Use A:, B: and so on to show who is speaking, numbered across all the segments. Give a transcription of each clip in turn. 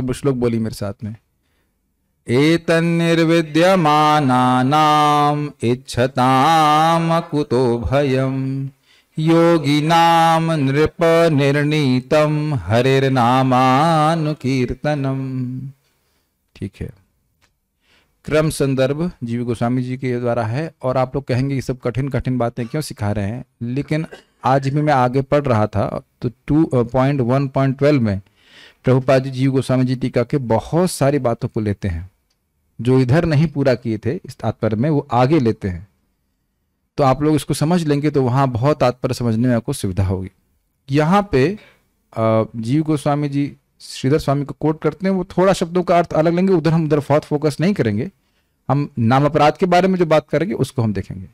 A: तो श्लोक बोली मेरे साथ में एतन्निर्विद्यमानानाम् इच्छताम कुतो भयम् योगिनाम नृपनिर्णीतम हरेर्नामानुकीर्तनम ठीक है क्रम संदर्भ जीव गोस्वामी जी के द्वारा है और आप लोग कहेंगे ये सब कठिन कठिन बातें क्यों सिखा रहे हैं लेकिन आज भी मैं आगे पढ़ रहा था तो two point one point twelve में प्रभुपाद जी जीव गोस्वामी जी टीका के बहुत सारी बातों को लेते हैं जो इधर नहीं पूरा किए थे इस तात्पर्य में वो आगे लेते हैं तो आप लोग इसको समझ लेंगे तो वहाँ बहुत तात्पर्य समझने में आपको सुविधा होगी यहाँ पे जीव गोस्वामी जी श्रीधर स्वामी को कोट करते हैं वो थोड़ा शब्दों का अर्थ अलग लेंगे उधर हम उधर बहुत फोकस नहीं करेंगे हम नाम अपराध के बारे में जो बात करेंगे उसको हम देखेंगे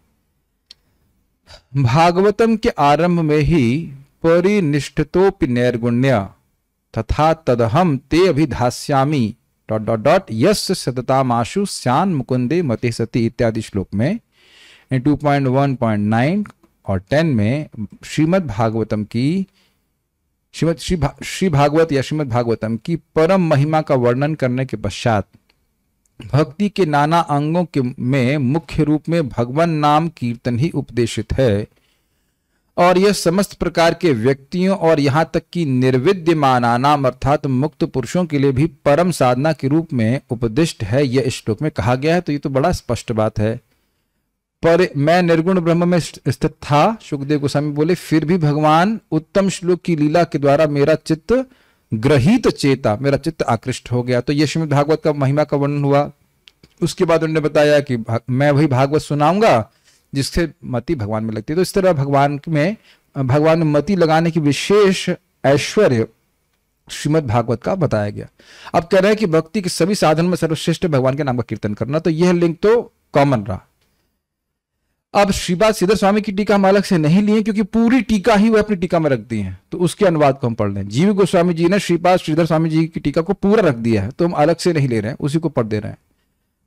A: भागवतम के आरंभ में ही परिनिष्ठतोपि नैर्गुण्या तथा तदहम ते अभिधास्यामी डॉट डॉट डॉट यश सततामाशु श्यान मुकुंदे मते सती इत्यादि श्लोक में two point one point nine और टेन में श्रीमद् भागवतम की श्रीमद श्री भा, श्री भागवत या श्रीमद् भागवतम की परम महिमा का वर्णन करने के पश्चात भक्ति के नाना अंगों के में मुख्य रूप में भगवान नाम कीर्तन ही उपदेशित है और यह समस्त प्रकार के व्यक्तियों और यहाँ तक कि निर्विद्यमानानाम अर्थात मुक्त पुरुषों के लिए भी परम साधना के रूप में उपदिष्ट है यह श्लोक में कहा गया है तो ये तो बड़ा स्पष्ट बात है पर मैं निर्गुण ब्रह्म में स्थित था सुखदेव गोस्वामी बोले फिर भी भगवान उत्तम श्लोक की लीला के द्वारा मेरा चित्त ग्रहित चेता मेरा चित्त आकृष्ट हो गया तो यश भागवत का महिमा का वर्णन हुआ उसके बाद उन्होंने बताया कि मैं वही भागवत सुनाऊंगा जिससे मति भगवान में लगती है तो इस तरह भगवान में भगवान में मति लगाने की विशेष ऐश्वर्य श्रीमद भागवत का बताया गया अब कह रहे हैं कि भक्ति के सभी साधन में सर्वश्रेष्ठ भगवान के नाम का कीर्तन करना तो यह लिंक तो कॉमन रहा अब श्रीपाद सिद्धर स्वामी की टीका हम अलग से नहीं लिए क्योंकि पूरी टीका ही वह अपनी टीका में रख दी है तो उसके अनुवाद को हम पढ़ लें जीव गोस्वामी जी ने श्रीपाद श्रीधर स्वामी जी की टीका को पूरा रख दिया है तो हम अलग से नहीं ले रहे हैं उसी को पढ़ दे रहे हैं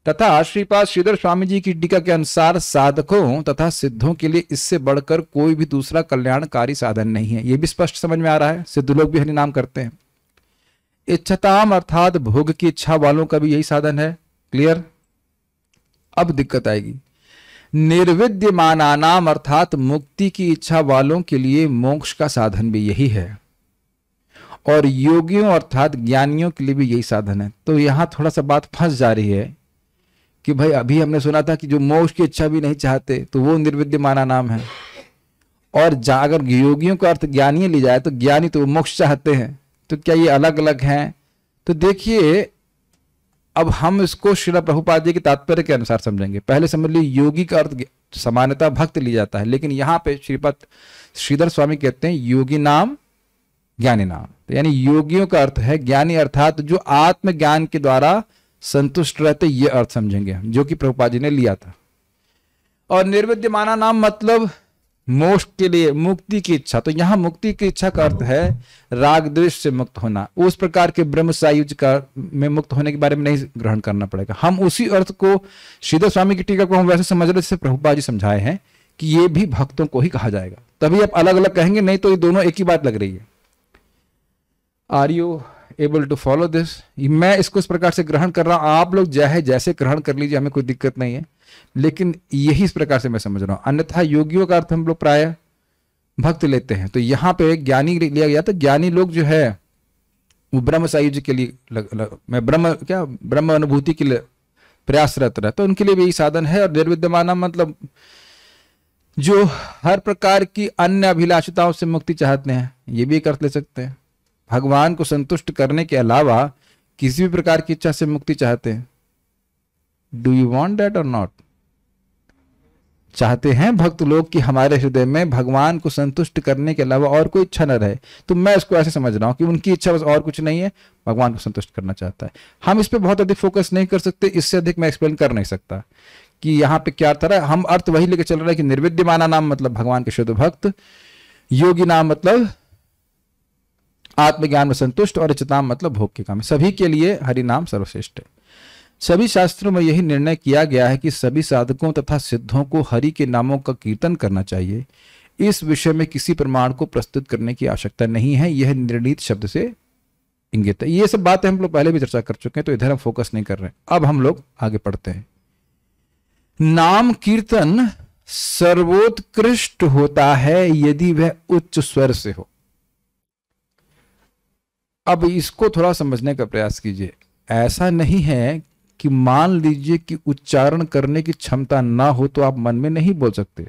A: तथा श्रीपाद श्रीधर स्वामी जी की टीका के अनुसार साधकों तथा सिद्धों के लिए इससे बढ़कर कोई भी दूसरा कल्याणकारी साधन नहीं है यह भी स्पष्ट समझ में आ रहा है सिद्ध लोग भी हरिनाम करते हैं इच्छताम अर्थात भोग की इच्छा वालों का भी यही साधन है क्लियर अब दिक्कत आएगी निर्विद्यमानानाम अर्थात मुक्ति की इच्छा वालों के लिए मोक्ष का साधन भी यही है और योगियों अर्थात ज्ञानियों के लिए भी यही साधन है तो यहां थोड़ा सा बात फंस जा रही है कि भाई अभी हमने सुना था कि जो मोक्ष की इच्छा भी नहीं चाहते तो वो निर्विद्यमाना नाम है और जहाँ अगर योगियों का अर्थ ज्ञानी ली जाए तो ज्ञानी तो मोक्ष चाहते हैं तो क्या ये अलग अलग हैं तो देखिए अब हम इसको श्रीला प्रभुपाद जी के तात्पर्य के अनुसार समझेंगे पहले समझ लीजिए योगी का अर्थ सामान्यतः भक्त ली जाता है लेकिन यहाँ पे श्रीपद श्रीधर स्वामी कहते हैं योगी नाम ज्ञानी नाम तो यानी योगियों का अर्थ है ज्ञानी अर्थात जो आत्मज्ञान के द्वारा संतुष्ट रहते ये अर्थ समझेंगे जो कि प्रभुपा जी ने लिया था और निर्विद्यमाना नाम मतलब मोक्ष के लिए मुक्ति की इच्छा तो यहां मुक्ति की इच्छा का अर्थ है राग द्वेष से मुक्त होना उस प्रकार के ब्रह्म सायुज का में मुक्त होने के बारे में नहीं ग्रहण करना पड़ेगा हम उसी अर्थ को श्रीधर स्वामी की टीका को हम वैसे समझ रहे जैसे प्रभुपा जी समझाए हैं कि ये भी भक्तों को ही कहा जाएगा तभी आप अलग अलग कहेंगे नहीं तो ये दोनों एक ही बात लग रही है are you able to follow this मैं इसको इस प्रकार से ग्रहण कर रहा हूं आप लोग चाहे जैसे ग्रहण कर लीजिए हमें कोई दिक्कत नहीं है लेकिन यही इस प्रकार से मैं समझ रहा हूं अन्यथा योगियों का अर्थ हम लोग प्राय भक्त लेते हैं तो यहां पे ज्ञानी लिया गया तो ज्ञानी लोग जो है वो ब्रह्म सायुज के लिए लग, लग, मैं ब्रह्म क्या ब्रह्म अनुभूति के लिए प्रयासरत रहा तो उनके लिए भी यही साधन है और निर्विद्यमाना मतलब जो हर प्रकार की अन्य अभिलाषताओं से मुक्ति चाहते हैं ये भी एक अर्थ ले सकते हैं भगवान को संतुष्ट करने के अलावा किसी भी प्रकार की इच्छा से मुक्ति चाहते हैं डू यू वॉन्ट डेट और नॉट चाहते हैं भक्त लोग कि हमारे हृदय में भगवान को संतुष्ट करने के अलावा और कोई इच्छा न रहे तो मैं इसको ऐसे समझ रहा हूं कि उनकी इच्छा बस और कुछ नहीं है भगवान को संतुष्ट करना चाहता है हम इस पर बहुत अधिक फोकस नहीं कर सकते इससे अधिक मैं एक्सप्लेन कर नहीं सकता कि यहां पे क्या है हम अर्थ वही लेकर चल रहे हैं कि निर्विद्यमाना नाम मतलब भगवान के शुद्ध भक्त योगी नाम मतलब आत्मज्ञान में संतुष्ट और चिताम मतलब भोग के काम सभी के लिए हरिनाम सर्वश्रेष्ठ है सभी शास्त्रों में यही निर्णय किया गया है कि सभी साधकों तथा सिद्धों को हरि के नामों का कीर्तन करना चाहिए इस विषय में किसी प्रमाण को प्रस्तुत करने की आवश्यकता नहीं है यह निर्णित शब्द से इंगित है ये सब बातें हम लोग पहले भी चर्चा कर चुके हैं तो इधर हम फोकस नहीं कर रहे हैं अब हम लोग आगे पढ़ते हैं नाम कीर्तन सर्वोत्कृष्ट होता है यदि वह उच्च स्वर से हो अब इसको थोड़ा समझने का प्रयास कीजिए ऐसा नहीं है कि मान लीजिए कि उच्चारण करने की क्षमता ना हो तो आप मन में नहीं बोल सकते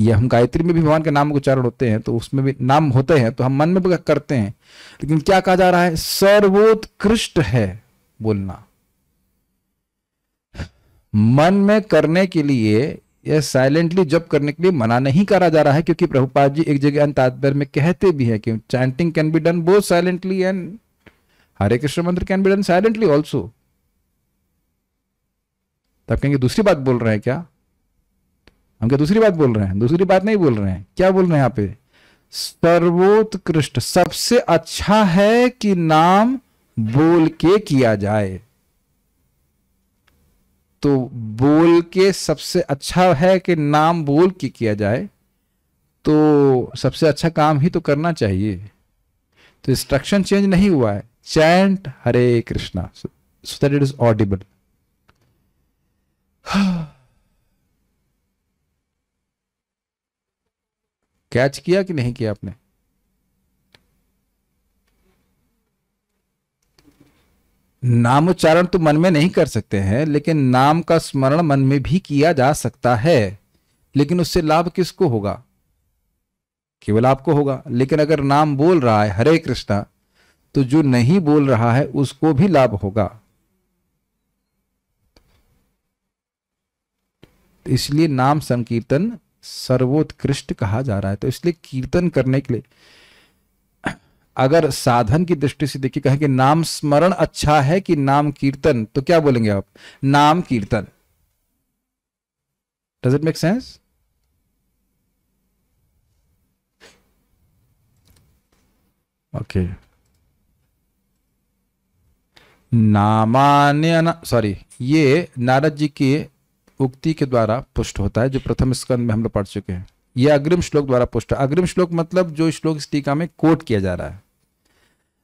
A: ये हम गायत्री में भी भगवान के नाम उच्चारण होते हैं तो उसमें भी नाम होते हैं तो हम मन में करते हैं लेकिन क्या कहा जा रहा है सर्वोत्कृष्ट है बोलना मन में करने के लिए यह साइलेंटली जब करने के लिए मना नहीं करा जा रहा है क्योंकि प्रभुपाद जी एक जगह अंतर में कहते भी है कि chanting can be done both silently and Hare Krishna mantra can be done silently also तब कहेंगे दूसरी बात बोल रहे हैं क्या हम क्या दूसरी बात बोल रहे हैं दूसरी बात नहीं बोल रहे हैं क्या बोल रहे हैं यहां पे सर्वोत्कृष्ट सबसे अच्छा है कि नाम बोल के किया जाए तो बोल के सबसे अच्छा है कि नाम बोल के किया जाए तो सबसे अच्छा काम ही तो करना चाहिए तो इंस्ट्रक्शन चेंज नहीं हुआ है chant Hare Krishna so that it is audible catch किया कि नहीं किया आपने नामोच्चारण तो मन में नहीं कर सकते हैं लेकिन नाम का स्मरण मन में भी किया जा सकता है लेकिन उससे लाभ किसको होगा केवल आपको होगा लेकिन अगर नाम बोल रहा है हरे कृष्णा तो जो नहीं बोल रहा है उसको भी लाभ होगा तो इसलिए नाम संकीर्तन सर्वोत्कृष्ट कहा जा रहा है तो इसलिए कीर्तन करने के लिए अगर साधन की दृष्टि से देखिए कहें कि नाम स्मरण अच्छा है कि नाम कीर्तन तो क्या बोलेंगे आप नाम कीर्तन does it make sense okay नामान्य सॉरी ये नारद जी की उक्ति के द्वारा पुष्ट होता है जो प्रथम स्कंद में हम लोग पढ़ चुके हैं यह अग्रिम श्लोक द्वारा पुष्ट अग्रिम श्लोक मतलब जो श्लोक इस टीका में कोट किया जा रहा है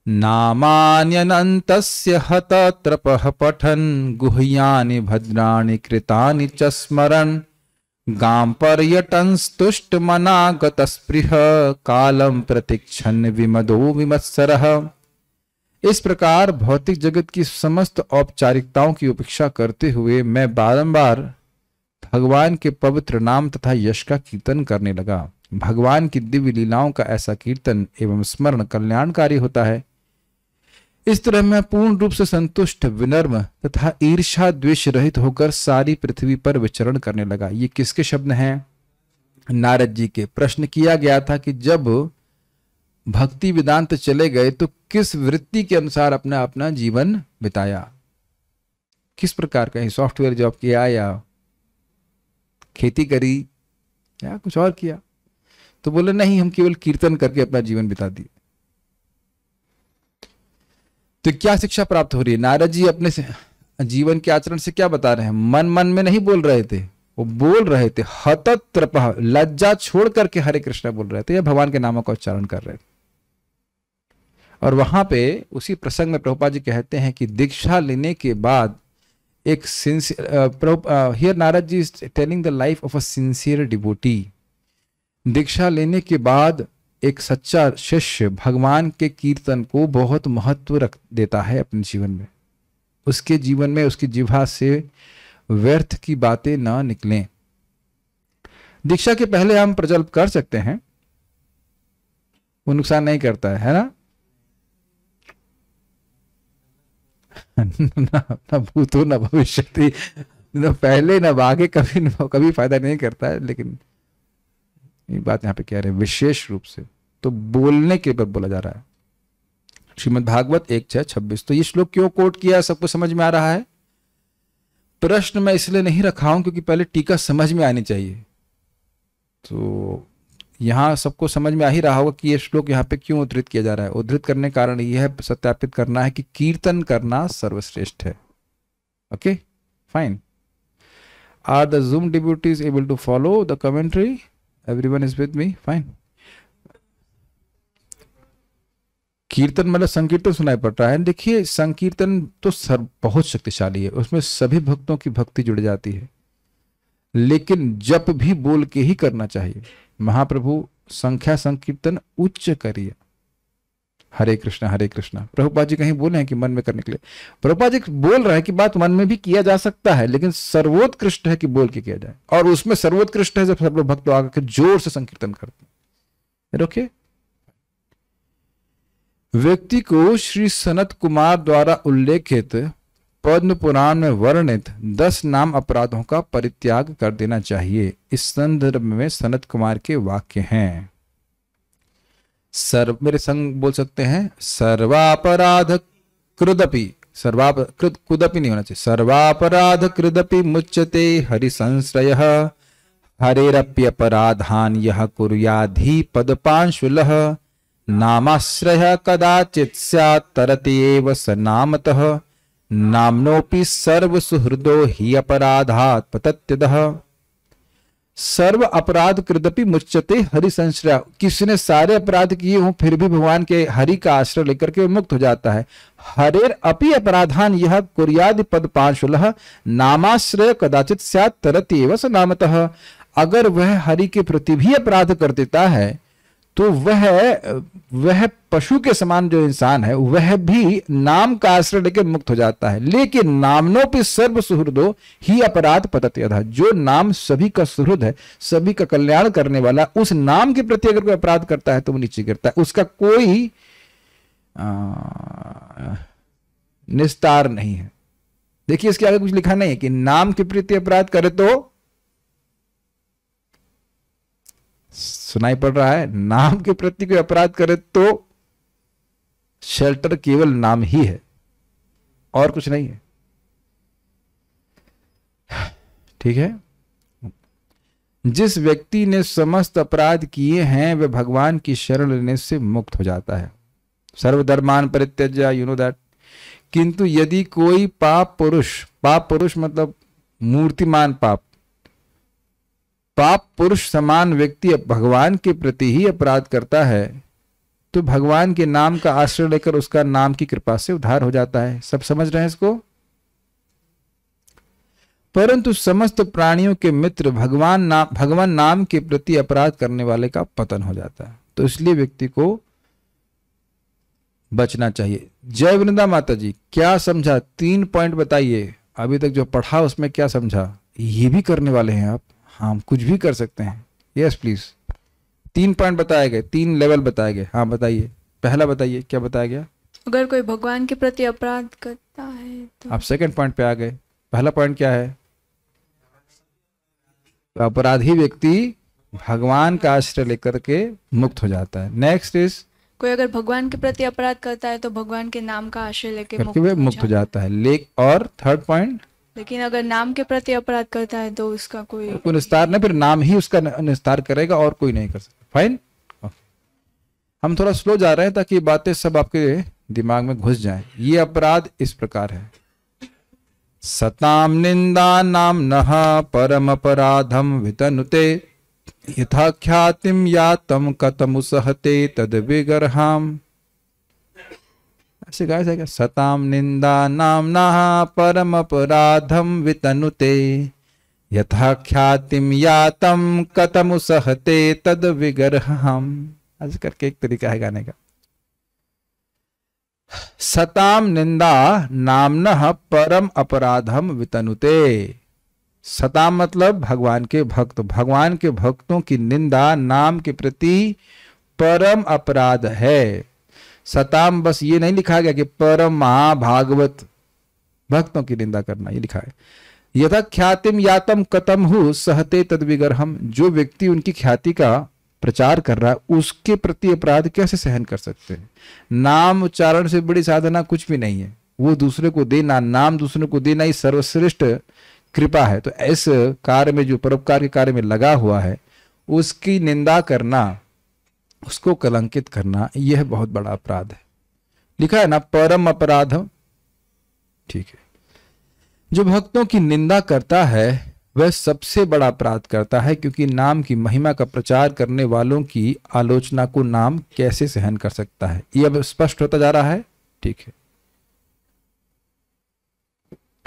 A: नामान्यनन्तस्य हतत्रपः पठन् गुह्यानि भद्राणि कृतानि च स्मरन् गां पर्यटंस्तुष्टमनागतस्पृह कालम प्रतीक्षण विमदो विमत्सर इस प्रकार भौतिक जगत की समस्त औपचारिकताओं की उपेक्षा करते हुए मैं बारंबार भगवान के पवित्र नाम तथा यश का कीर्तन करने लगा भगवान की दिव्य लीलाओं का ऐसा कीर्तन एवं स्मरण कल्याणकारी होता है इस तरह मैं पूर्ण रूप से संतुष्ट विनर्म तथा ईर्षा द्वेष रहित होकर सारी पृथ्वी पर विचरण करने लगा ये किसके शब्द हैं नारद जी के प्रश्न किया गया था कि जब भक्ति वेदांत चले गए तो किस वृत्ति के अनुसार अपना अपना जीवन बिताया किस प्रकार का सॉफ्टवेयर जॉब किया या खेती करी या कुछ और किया तो बोले नहीं हम केवल कीर्तन करके अपना जीवन बिता दिए तो क्या शिक्षा प्राप्त हो रही है नारद जी अपने से, जीवन के आचरण से क्या बता रहे हैं मन मन में नहीं बोल रहे थे वो बोल रहे थे हतत्रप लज्जा छोड़ करके हरे कृष्ण बोल रहे थे या भगवान के नामों का उच्चारण कर रहे थे और वहां पे उसी प्रसंग में प्रभुपा जी कहते हैं कि दीक्षा लेने के बाद एक sincere here Narada ji is telling the life of a sincere डिबोटी दीक्षा लेने के बाद एक सच्चा शिष्य भगवान के कीर्तन को बहुत महत्व रख देता है अपने जीवन में उसके जीवन में उसकी जिभा से व्यर्थ की बातें ना निकलें दीक्षा के पहले हम प्रजल्प कर सकते हैं वो नुकसान नहीं करता है है ना ना भूतो ना भविष्य न पहले ना आगे कभी न कभी फायदा नहीं करता है लेकिन ये बात यहाँ पे कह रहे हैं विशेष रूप से तो बोलने के ऊपर बोला जा रहा है श्रीमद भागवत एक छह छब्बीस तो ये श्लोक क्यों कोट किया सबको समझ में आ रहा है प्रश्न मैं इसलिए नहीं रखा हूं क्योंकि पहले टीका समझ में आनी चाहिए तो यहां सबको समझ में आ ही रहा होगा कि यह श्लोक यहां पे क्यों उद्धृत किया जा रहा है उद्धृत करने का कारण यह सत्यापित करना है कि कीर्तन करना सर्वश्रेष्ठ है okay fine are the Zoom is able to follow the commentary everyone is with me fine कीर्तन मतलब संकीर्तन सुनाई पड़ रहा है देखिए संकीर्तन तो सर बहुत शक्तिशाली है उसमें सभी भक्तों की भक्ति जुड़ जाती है लेकिन जप भी बोल के ही करना चाहिए महाप्रभु संख्या संकीर्तन उच्च करिए हरे कृष्णा हरे कृष्णा प्रभुपा जी कहीं बोले हैं कि मन में करने के लिए प्रभुपा जी बोल रहा है कि बात मन में भी किया जा सकता है लेकिन सर्वोत्कृष्ट है कि बोल के किया जाए और उसमें सर्वोत्कृष्ट है जब सब लोग भक्त आकर जोर से संकीर्तन करते हैं रोके व्यक्ति को श्री सनत कुमार द्वारा उल्लेखित पद्म पुराण में वर्णित दस नाम अपराधों का परित्याग कर देना चाहिए इस संदर्भ में सनत कुमार के वाक्य हैं सर्व मेरे संग बोल सकते हैं सर्वापराध कृदपि सर्वाप कुदपि नहीं होना चाहिए सर्वापराध कृदपि मुच्यते हरि संश्रय अपराधान यह पद पदपांशुल नामाश्रयः कदाचित् स्यात् तरति एव स नामतः नाम्नोऽपि सर्वसुहृदो हि अपराधात् पतत्यदः सर्व अपराध कृदपि मुच्यते हरि संश्रय किसने सारे अपराध किए हों फिर भी भगवान के हरि का आश्रय लेकर के मुक्त हो जाता है हरेर अपि अपराधान यह कुरियादि पद पांचुलह नामाश्रय कदाचित सरत तरत एवं नामतः अगर वह हरि के प्रति भी अपराध कर देता है तो वह वह पशु के समान जो इंसान है वह भी नाम का आश्रय लेकर मुक्त हो जाता है लेकिन नामनों पर सर्व सुहृदो ही अपराध पतत जो नाम सभी का सुहृद है सभी का कल्याण करने वाला उस नाम के प्रति अगर कोई अपराध करता है तो वो नीचे गिरता है उसका कोई आ, निस्तार नहीं है देखिए इसके आगे कुछ लिखा नहीं है कि नाम के प्रति अपराध करे तो सुनाई पड़ रहा है नाम के प्रति कोई अपराध करे तो शेल्टर केवल नाम ही है और कुछ नहीं है ठीक है जिस व्यक्ति ने समस्त अपराध किए हैं वह भगवान की शरण लेने से मुक्त हो जाता है सर्वधर्मान परित्यज यू नो दैट किंतु यदि कोई पाप पुरुष पाप पुरुष मतलब मूर्तिमान पाप पाप पुरुष समान व्यक्ति भगवान के प्रति ही अपराध करता है तो भगवान के नाम का आश्रय लेकर उसका नाम की कृपा से उद्धार हो जाता है सब समझ रहे हैं इसको परंतु समस्त प्राणियों के मित्र भगवान नाम भगवान नाम के प्रति अपराध करने वाले का पतन हो जाता है तो इसलिए व्यक्ति को बचना चाहिए जय वृंदा माता जी क्या समझा तीन पॉइंट बताइए अभी तक जो पढ़ा उसमें क्या समझा ये भी करने वाले हैं आप हम हाँ, कुछ भी कर सकते हैं यस प्लीज़ तीन पॉइंट बताए गए तीन लेवल बताए गए हाँ बताइए पहला बताइए क्या बताया गया
B: अगर कोई भगवान के प्रति अपराध करता है तो
A: आप सेकंड पॉइंट पे आ गए पहला पॉइंट क्या है अपराधी व्यक्ति भगवान का आश्रय लेकर के मुक्त हो जाता है नेक्स्ट इज
B: कोई अगर भगवान के प्रति अपराध करता है तो भगवान के नाम का आश्रय लेकर मुक्त,
A: मुक्त हो जाता है लेक और थर्ड पॉइंट
B: लेकिन अगर नाम के प्रति अपराध करता है तो उसका कोई
A: कोई निस्तार नहीं फिर नाम ही उसका निस्तार करेगा और कोई नहीं कर सकता फाइन हाँ। हम थोड़ा स्लो जा रहे हैं ताकि बातें सब आपके दिमाग में घुस जाए ये अपराध इस प्रकार है सताम निंदा नाम नह परम अपराधम वितनुते यथाख्यातिम या तम कतमुसहते तद विगरहाम ऐसे गाया जाएगा सताम निंदा नाम परम अपराधम वितनुते यथा ख्यातिम यातम कतम सहते तद विगरह हम ऐसे करके एक तरीका है गाने का सताम निंदा नाम परम अपराधम वितनुते सताम मतलब भगवान के भक्त भगवान के भक्तों की निंदा नाम के प्रति परम अपराध है सताम बस ये नहीं लिखा गया कि परम महाभागवत भक्तों की निंदा करना ये लिखा है यथा ख्यातिम यातम कतम हु सहते तद जो व्यक्ति उनकी ख्याति का प्रचार कर रहा है उसके प्रति अपराध कैसे सहन कर सकते हैं नाम उच्चारण से बड़ी साधना कुछ भी नहीं है वो दूसरे को देना नाम दूसरे को देना ही सर्वश्रेष्ठ कृपा है तो ऐसे कार्य में जो परोपकार के कार्य में लगा हुआ है उसकी निंदा करना उसको कलंकित करना यह बहुत बड़ा अपराध है लिखा है ना परम अपराध ठीक है जो भक्तों की निंदा करता है वह सबसे बड़ा अपराध करता है क्योंकि नाम की महिमा का प्रचार करने वालों की आलोचना को नाम कैसे सहन कर सकता है यह अब स्पष्ट होता जा रहा है ठीक है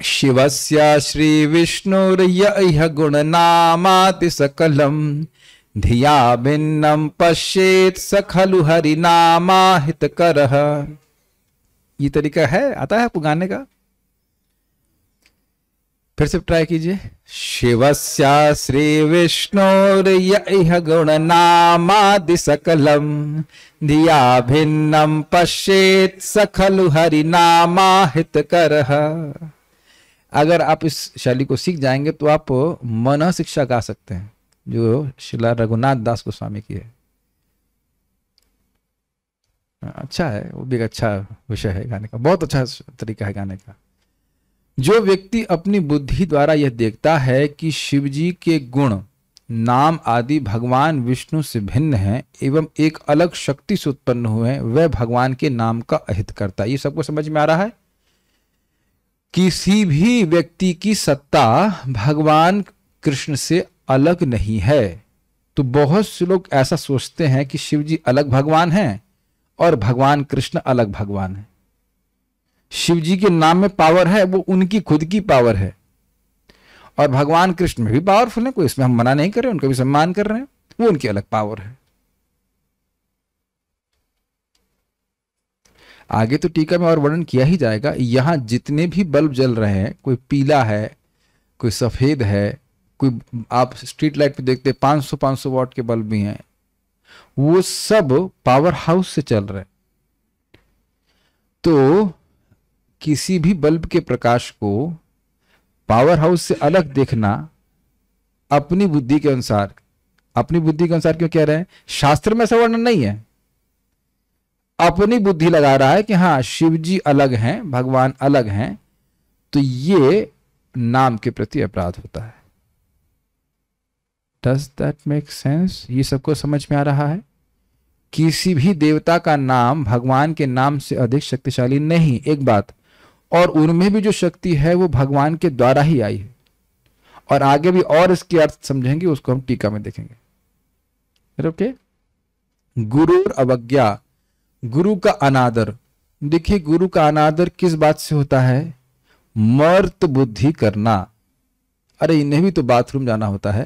A: शिवस्या श्री विष्णु गुण नामाति सकलम धिया भिन्नम पश्चेत स खलु हरिनामा हित कर ये तरीका है आता है आपको गाने का फिर से ट्राई कीजिए शिवस्या श्री विष्णु गुण नामा दि सकलम धिया भिन्नम पश्चेत स खलु हरिनामा हित कर अगर आप इस शैली को सीख जाएंगे तो आप मन शिक्षा गा सकते हैं जो शिला रघुनाथ दास गोस्वामी की है हाँ, अच्छा है वो भी एक अच्छा विषय है गाने का बहुत अच्छा तरीका है गाने का जो व्यक्ति अपनी बुद्धि द्वारा यह देखता है कि शिवजी के गुण नाम आदि भगवान विष्णु से भिन्न हैं एवं एक अलग शक्ति से उत्पन्न हुए हैं वह भगवान के नाम का अहित करता है ये सबको समझ में आ रहा है किसी भी व्यक्ति की सत्ता भगवान कृष्ण से अलग नहीं है तो बहुत से लोग ऐसा सोचते हैं कि शिव जी अलग भगवान हैं और भगवान कृष्ण अलग भगवान है शिव जी के नाम में पावर है वो उनकी खुद की पावर है और भगवान कृष्ण में भी पावरफुल है कोई इसमें हम मना नहीं कर रहे उनका भी सम्मान कर रहे हैं वो उनकी अलग पावर है आगे तो टीका में और वर्णन किया ही जाएगा यहां जितने भी बल्ब जल रहे हैं कोई पीला है कोई सफेद है कोई आप स्ट्रीट लाइट पे देखते हैं पांच सौ वाट के बल्ब भी हैं वो सब पावर हाउस से चल रहे तो किसी भी बल्ब के प्रकाश को पावर हाउस से अलग देखना अपनी बुद्धि के अनुसार अपनी बुद्धि के अनुसार क्यों कह रहे हैं शास्त्र में ऐसा वर्णन नहीं है अपनी बुद्धि लगा रहा है कि हाँ शिव जी अलग हैं भगवान अलग हैं तो ये नाम के प्रति अपराध होता है डज दैट मेक सेंस ये सबको समझ में आ रहा है किसी भी देवता का नाम भगवान के नाम से अधिक शक्तिशाली नहीं एक बात और उनमें भी जो शक्ति है वो भगवान के द्वारा ही आई है और आगे भी और इसके अर्थ समझेंगे उसको हम टीका में देखेंगे ओके गुरु अवज्ञा गुरु का अनादर देखिए गुरु का अनादर किस बात से होता है मर्त बुद्धि करना अरे इन्हें भी तो बाथरूम जाना होता है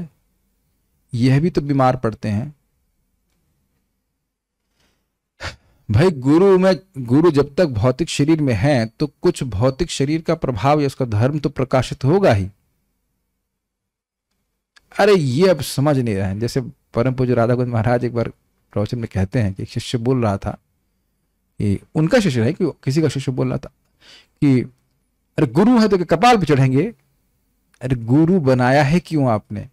A: यह भी तो बीमार पड़ते हैं भाई गुरु में गुरु जब तक भौतिक शरीर में है तो कुछ भौतिक शरीर का प्रभाव या उसका धर्म तो प्रकाशित होगा ही अरे ये अब समझ नहीं रहे हैं जैसे परम पूज्य राधा गोविंद महाराज एक बार प्रवचन में कहते हैं कि शिष्य बोल रहा था कि उनका शिष्य है कि किसी का शिष्य बोल रहा था कि अरे गुरु है तो कपाल पर चढ़ेंगे अरे गुरु बनाया है क्यों आपने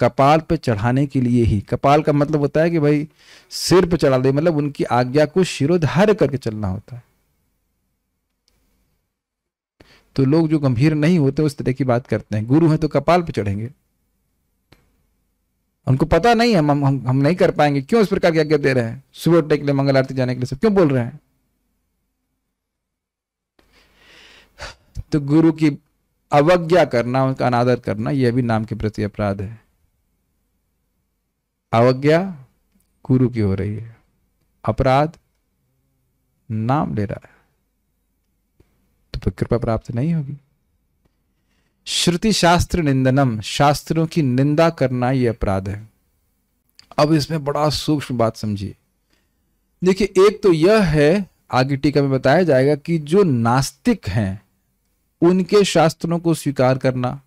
A: कपाल पे चढ़ाने के लिए ही कपाल का मतलब होता है कि भाई सिर पे चढ़ा दे मतलब उनकी आज्ञा को शिरोधार करके चलना होता है तो लोग जो गंभीर नहीं होते उस तरह की बात करते हैं गुरु हैं तो कपाल पे चढ़ेंगे उनको पता नहीं हम हम हम नहीं कर पाएंगे क्यों इस प्रकार की आज्ञा दे रहे हैं सुबह उठने के लिए मंगल आरती जाने के लिए सब क्यों बोल रहे हैं तो गुरु की अवज्ञा करना उनका अनादर करना यह भी नाम के प्रति अपराध है अवज्ञा गुरु की हो रही है अपराध नाम ले रहा है तो फिर कृपा प्राप्त नहीं होगी श्रुति शास्त्र निंदनम शास्त्रों की निंदा करना यह अपराध है अब इसमें बड़ा सूक्ष्म बात समझिए देखिए एक तो यह है आगे टीका में बताया जाएगा कि जो नास्तिक हैं उनके शास्त्रों को स्वीकार करना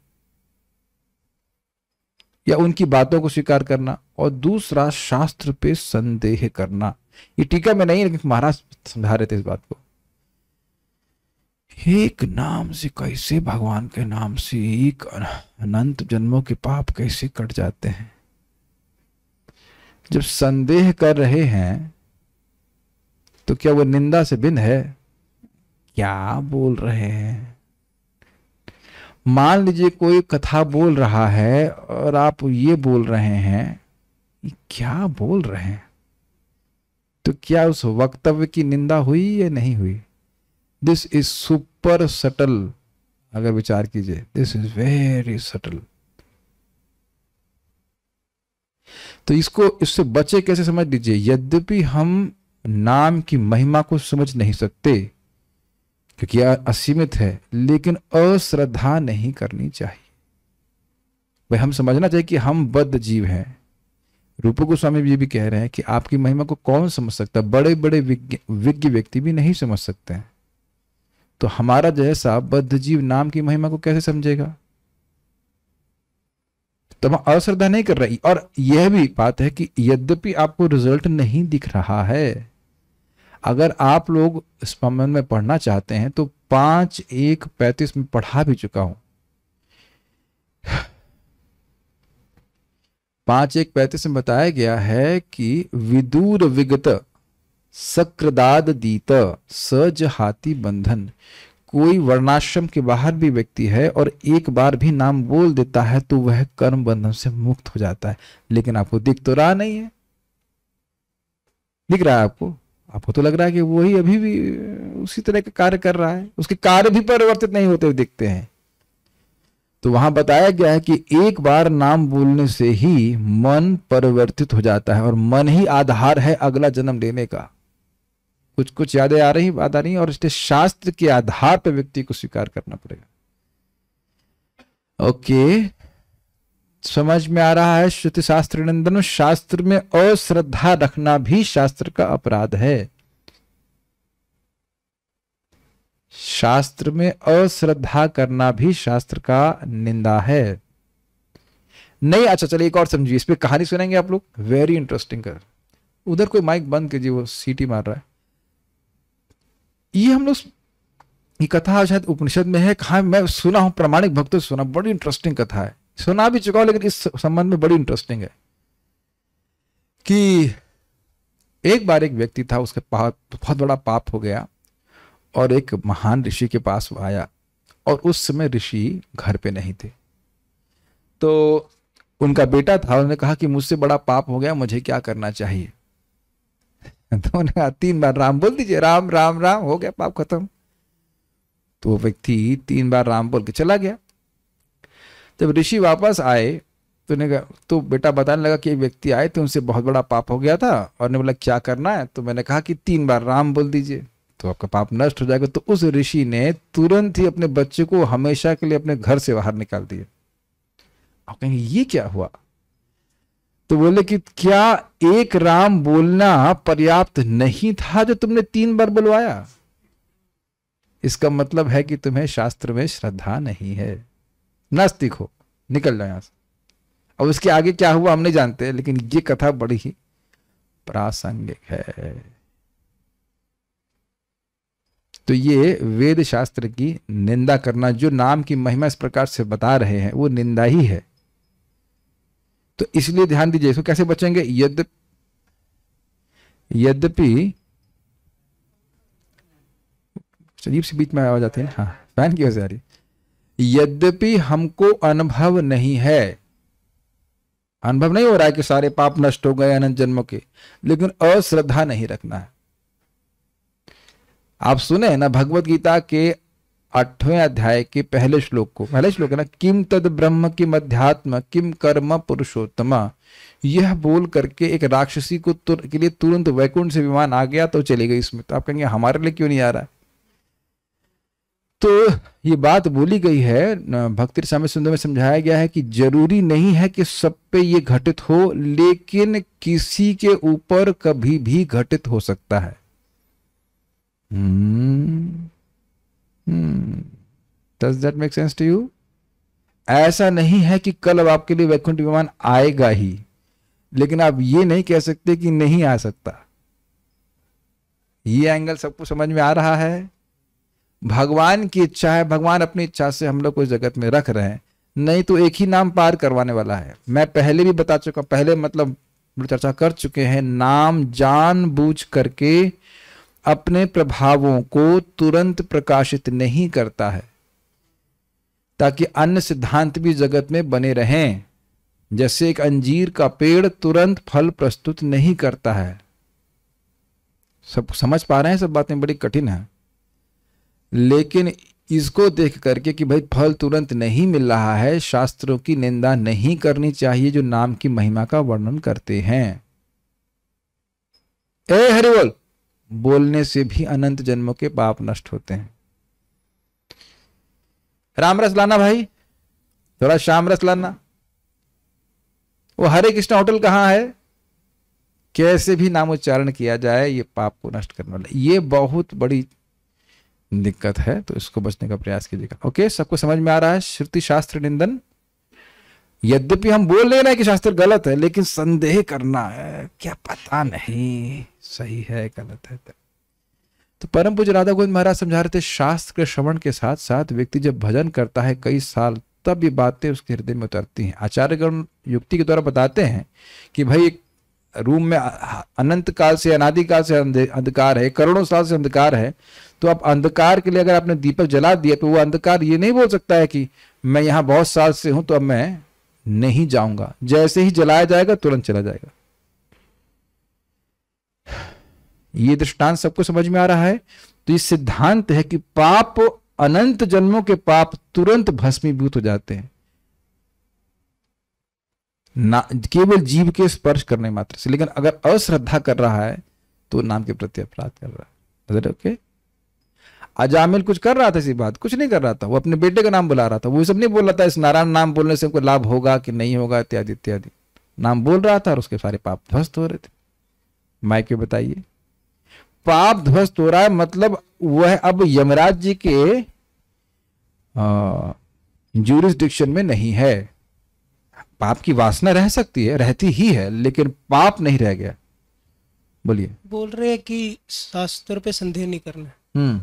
A: या उनकी बातों को स्वीकार करना और दूसरा शास्त्र पे संदेह करना ये टीका में नहीं लेकिन महाराज समझा रहे थे इस बात को एक नाम से कैसे भगवान के नाम से एक अनंत जन्मों के पाप कैसे कट जाते हैं जब संदेह कर रहे हैं तो क्या वो निंदा से बिंद है क्या बोल रहे हैं मान लीजिए कोई कथा बोल रहा है और आप ये बोल रहे हैं क्या बोल रहे हैं तो क्या उस वक्तव्य की निंदा हुई या नहीं हुई दिस इज सुपर सटल अगर विचार कीजिए दिस इज वेरी सटल तो इसको इससे बचे कैसे समझ लीजिए यद्यपि हम नाम की महिमा को समझ नहीं सकते क्योंकि यह असीमित है लेकिन अश्रद्धा नहीं करनी चाहिए वह हम समझना चाहिए कि हम बद्ध जीव हैं रूप गोस्वामी जी भी कह रहे हैं कि आपकी महिमा को कौन समझ सकता है बड़े बड़े विज्ञ व्यक्ति भी नहीं समझ सकते हैं तो हमारा जैसा बद्ध जीव नाम की महिमा को कैसे समझेगा तो हम अश्रद्धा नहीं कर रही और यह भी बात है कि यद्यपि आपको रिजल्ट नहीं दिख रहा है अगर आप लोग इस संबंध में पढ़ना चाहते हैं तो पांच एक पैंतीस में पढ़ा भी चुका हूं पांच एक पैंतीस में बताया गया है कि विदूर विगत सक्रदाद दीत सज हाथी बंधन कोई वर्णाश्रम के बाहर भी व्यक्ति है और एक बार भी नाम बोल देता है तो वह कर्म बंधन से मुक्त हो जाता है लेकिन आपको दिख तो रहा नहीं है दिख रहा है आपको आपको तो लग रहा है कि वही अभी भी उसी तरह का कार्य कर रहा है उसके कार्य भी परिवर्तित नहीं होते हुए दिखते हैं तो वहां बताया गया है कि एक बार नाम बोलने से ही मन परिवर्तित हो जाता है और मन ही आधार है अगला जन्म लेने का कुछ कुछ यादें आ रही बात आ रही और इसलिए शास्त्र के आधार पर व्यक्ति को स्वीकार करना पड़ेगा ओके okay. समझ में आ रहा है श्रुति शास्त्र निंदन शास्त्र में अश्रद्धा रखना भी शास्त्र का अपराध है शास्त्र में अश्रद्धा करना भी शास्त्र का निंदा है नहीं अच्छा चलिए एक और समझिए इस पर कहानी सुनेंगे आप लोग वेरी इंटरेस्टिंग कर उधर कोई माइक बंद कीजिए वो सीटी मार रहा है ये हम लोग ये कथा शायद उपनिषद में है कहा मैं सुना हूं प्रमाणिक भक्तों से सुना बड़ी इंटरेस्टिंग कथा है सुना भी चुका हूं लेकिन इस संबंध में बड़ी इंटरेस्टिंग है कि एक बार एक व्यक्ति था उसके पाप बहुत बड़ा पाप हो गया और एक महान ऋषि के पास आया और उस समय ऋषि घर पे नहीं थे तो उनका बेटा था उन्होंने कहा कि मुझसे बड़ा पाप हो गया मुझे क्या करना चाहिए तो उन्होंने कहा तीन बार राम बोल दीजिए राम राम राम हो गया पाप खत्म तो वो व्यक्ति तीन बार राम बोल के चला गया जब ऋषि वापस आए तो उन्हें तो बेटा बताने लगा कि एक व्यक्ति आए थे तो उनसे बहुत बड़ा पाप हो गया था और ने बोला क्या करना है तो मैंने कहा कि तीन बार राम बोल दीजिए तो आपका पाप नष्ट हो जाएगा तो उस ऋषि ने तुरंत ही अपने बच्चे को हमेशा के लिए अपने घर से बाहर निकाल दिए आप कहेंगे ये क्या हुआ तो बोले कि क्या एक राम बोलना पर्याप्त नहीं था जो तुमने तीन बार बुलवाया इसका मतलब है कि तुम्हें शास्त्र में श्रद्धा नहीं है नास्तिक हो निकल जाओ यहां से अब उसके आगे क्या हुआ हम नहीं जानते लेकिन ये कथा बड़ी ही प्रासंगिक है तो ये वेद शास्त्र की निंदा करना जो नाम की महिमा इस प्रकार से बता रहे हैं वो निंदा ही है तो इसलिए ध्यान दीजिए इसको कैसे बचेंगे यद यद्यपि शरीफ से बीच में आवाज जाते हैं हाँ फैन की वजह आ रही यद्यपि हमको अनुभव नहीं है अनुभव नहीं हो रहा है कि सारे पाप नष्ट हो गए अनंत जन्मों के लेकिन अश्रद्धा नहीं रखना है आप सुने ना भगवत गीता के आठवें अध्याय के पहले श्लोक को पहले श्लोक है ना किम तद ब्रह्म किम अध्यात्म किम कर्म पुरुषोत्तमा यह बोल करके एक राक्षसी को तुर, के लिए तुरंत वैकुंठ से विमान आ गया तो चली गई इसमें तो आप कहेंगे हमारे लिए क्यों नहीं आ रहा है तो ये बात बोली गई है भक्ति स्वामी सुंदर में समझाया गया है कि जरूरी नहीं है कि सब पे ये घटित हो लेकिन किसी के ऊपर कभी भी घटित हो सकता है does that make sense to you ऐसा नहीं है कि कल अब आपके लिए वैकुंठ विमान आएगा ही लेकिन आप ये नहीं कह सकते कि नहीं आ सकता ये एंगल सबको समझ में आ रहा है भगवान की इच्छा है भगवान अपनी इच्छा से हम लोग को जगत में रख रहे हैं नहीं तो एक ही नाम पार करवाने वाला है मैं पहले भी बता चुका पहले मतलब चर्चा कर चुके हैं नाम जान बूझ करके अपने प्रभावों को तुरंत प्रकाशित नहीं करता है ताकि अन्य सिद्धांत भी जगत में बने रहें जैसे एक अंजीर का पेड़ तुरंत फल प्रस्तुत नहीं करता है सब समझ पा रहे हैं सब बातें बड़ी कठिन है लेकिन इसको देख करके कि भाई फल तुरंत नहीं मिल रहा है शास्त्रों की निंदा नहीं करनी चाहिए जो नाम की महिमा का वर्णन करते हैं ए हरिवल बोलने से भी अनंत जन्मों के पाप नष्ट होते हैं राम लाना भाई थोड़ा श्याम रस लाना वो हरे कृष्ण होटल कहां है कैसे भी नामोच्चारण किया जाए ये पाप को नष्ट करने वाला ये बहुत बड़ी दिक्कत है तो इसको बचने का प्रयास कीजिएगा ओके सबको समझ में आ रहा है श्रुति शास्त्र निंदन यद्यपि हम बोल नहीं रहे कि शास्त्र गलत है लेकिन संदेह करना है क्या पता नहीं सही है गलत है तो, तो परम पूज राधा गोविंद महाराज समझा रहे थे शास्त्र के श्रवण के साथ साथ व्यक्ति जब भजन करता है कई साल तब ये बातें उसके हृदय में उतरती हैं आचार्यगण युक्ति के द्वारा बताते हैं कि भाई एक रूम में अनंत काल से अनादिकाल से अंधकार है करोड़ों साल से अंधकार है तो आप अंधकार के लिए अगर आपने दीपक जला दिया तो वो अंधकार ये नहीं बोल सकता है कि मैं यहां बहुत साल से हूं तो अब मैं नहीं जाऊंगा जैसे ही जलाया जाएगा तुरंत चला जाएगा ये दृष्टांत सबको समझ में आ रहा है तो ये सिद्धांत है कि पाप अनंत जन्मों के पाप तुरंत भस्मीभूत हो जाते हैं ना केवल जीव के स्पर्श करने मात्र से लेकिन अगर अश्रद्धा कर रहा है तो नाम के प्रति अपराध कर रहा है ओके अजामिल कुछ कर रहा था इसी बात कुछ नहीं कर रहा था वो अपने बेटे का नाम बुला रहा था वो सब नहीं बोल रहा था इस नारायण नाम बोलने से हमको लाभ होगा कि नहीं होगा इत्यादि इत्यादि नाम बोल रहा था और उसके सारे पाप ध्वस्त हो रहे थे क्यों बताइए पाप ध्वस्त हो रहा है मतलब वह अब यमराज जी के जूरिस्डिक्शन में नहीं है पाप की वासना रह सकती है रहती ही है लेकिन पाप नहीं रह गया बोलिए
C: बोल रहे हैं कि शास्त्र पे संदेह नहीं करना हम्म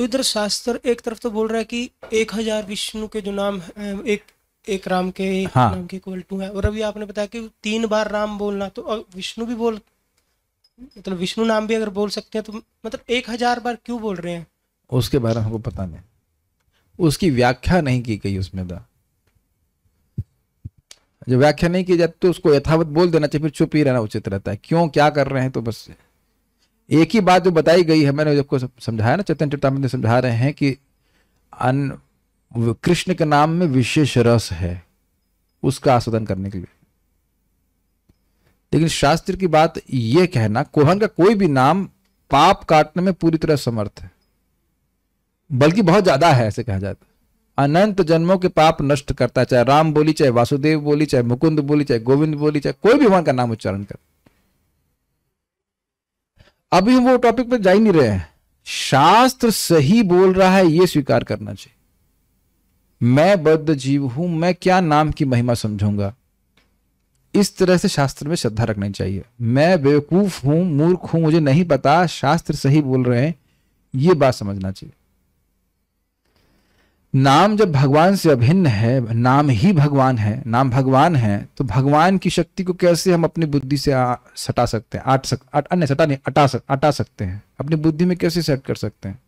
C: तो इधर शास्त्र एक तरफ तो बोल रहा है कि एक हजार विष्णु के जो नाम है एक एक राम के हाँ। नाम के इक्वल टू है और अभी आपने बताया कि तीन बार राम बोलना तो विष्णु भी बोल मतलब विष्णु नाम भी अगर बोल सकते हैं तो मतलब एक हजार बार क्यों बोल रहे हैं
A: उसके बारे में हमको पता नहीं उसकी व्याख्या नहीं की गई उसमें दा जब व्याख्या नहीं की जाती तो उसको यथावत बोल देना चाहिए फिर चुप ही रहना उचित रहता है क्यों क्या कर रहे हैं तो बस एक ही बात जो बताई गई है मैंने आपको समझाया ना चैतन्य चट्टामृत समझा रहे हैं कि अन कृष्ण के नाम में विशेष रस है उसका आस्वादन करने के लिए लेकिन शास्त्र की बात यह कहना कोहन का कोई भी नाम पाप काटने में पूरी तरह समर्थ है बल्कि बहुत ज्यादा है ऐसे कहा जाता अनंत जन्मों के पाप नष्ट करता है चाहे राम बोली चाहे वासुदेव बोली चाहे मुकुंद बोली चाहे गोविंद बोली चाहे कोई भी भगवान का नाम उच्चारण कर अभी हम वो टॉपिक पर जा ही नहीं रहे हैं शास्त्र सही बोल रहा है ये स्वीकार करना चाहिए मैं बद्ध जीव हूं मैं क्या नाम की महिमा समझूंगा इस तरह से शास्त्र में श्रद्धा रखनी चाहिए मैं बेवकूफ हूं मूर्ख हूं मुझे नहीं पता शास्त्र सही बोल रहे हैं ये बात समझना चाहिए नाम जब भगवान से अभिन्न है नाम ही भगवान है नाम भगवान है तो भगवान की शक्ति को कैसे हम अपनी बुद्धि से सटा सकते हैं आट सक आट, नहीं सटा नहीं अटा सक अटा सकते हैं अपनी बुद्धि में कैसे सेट कर सकते हैं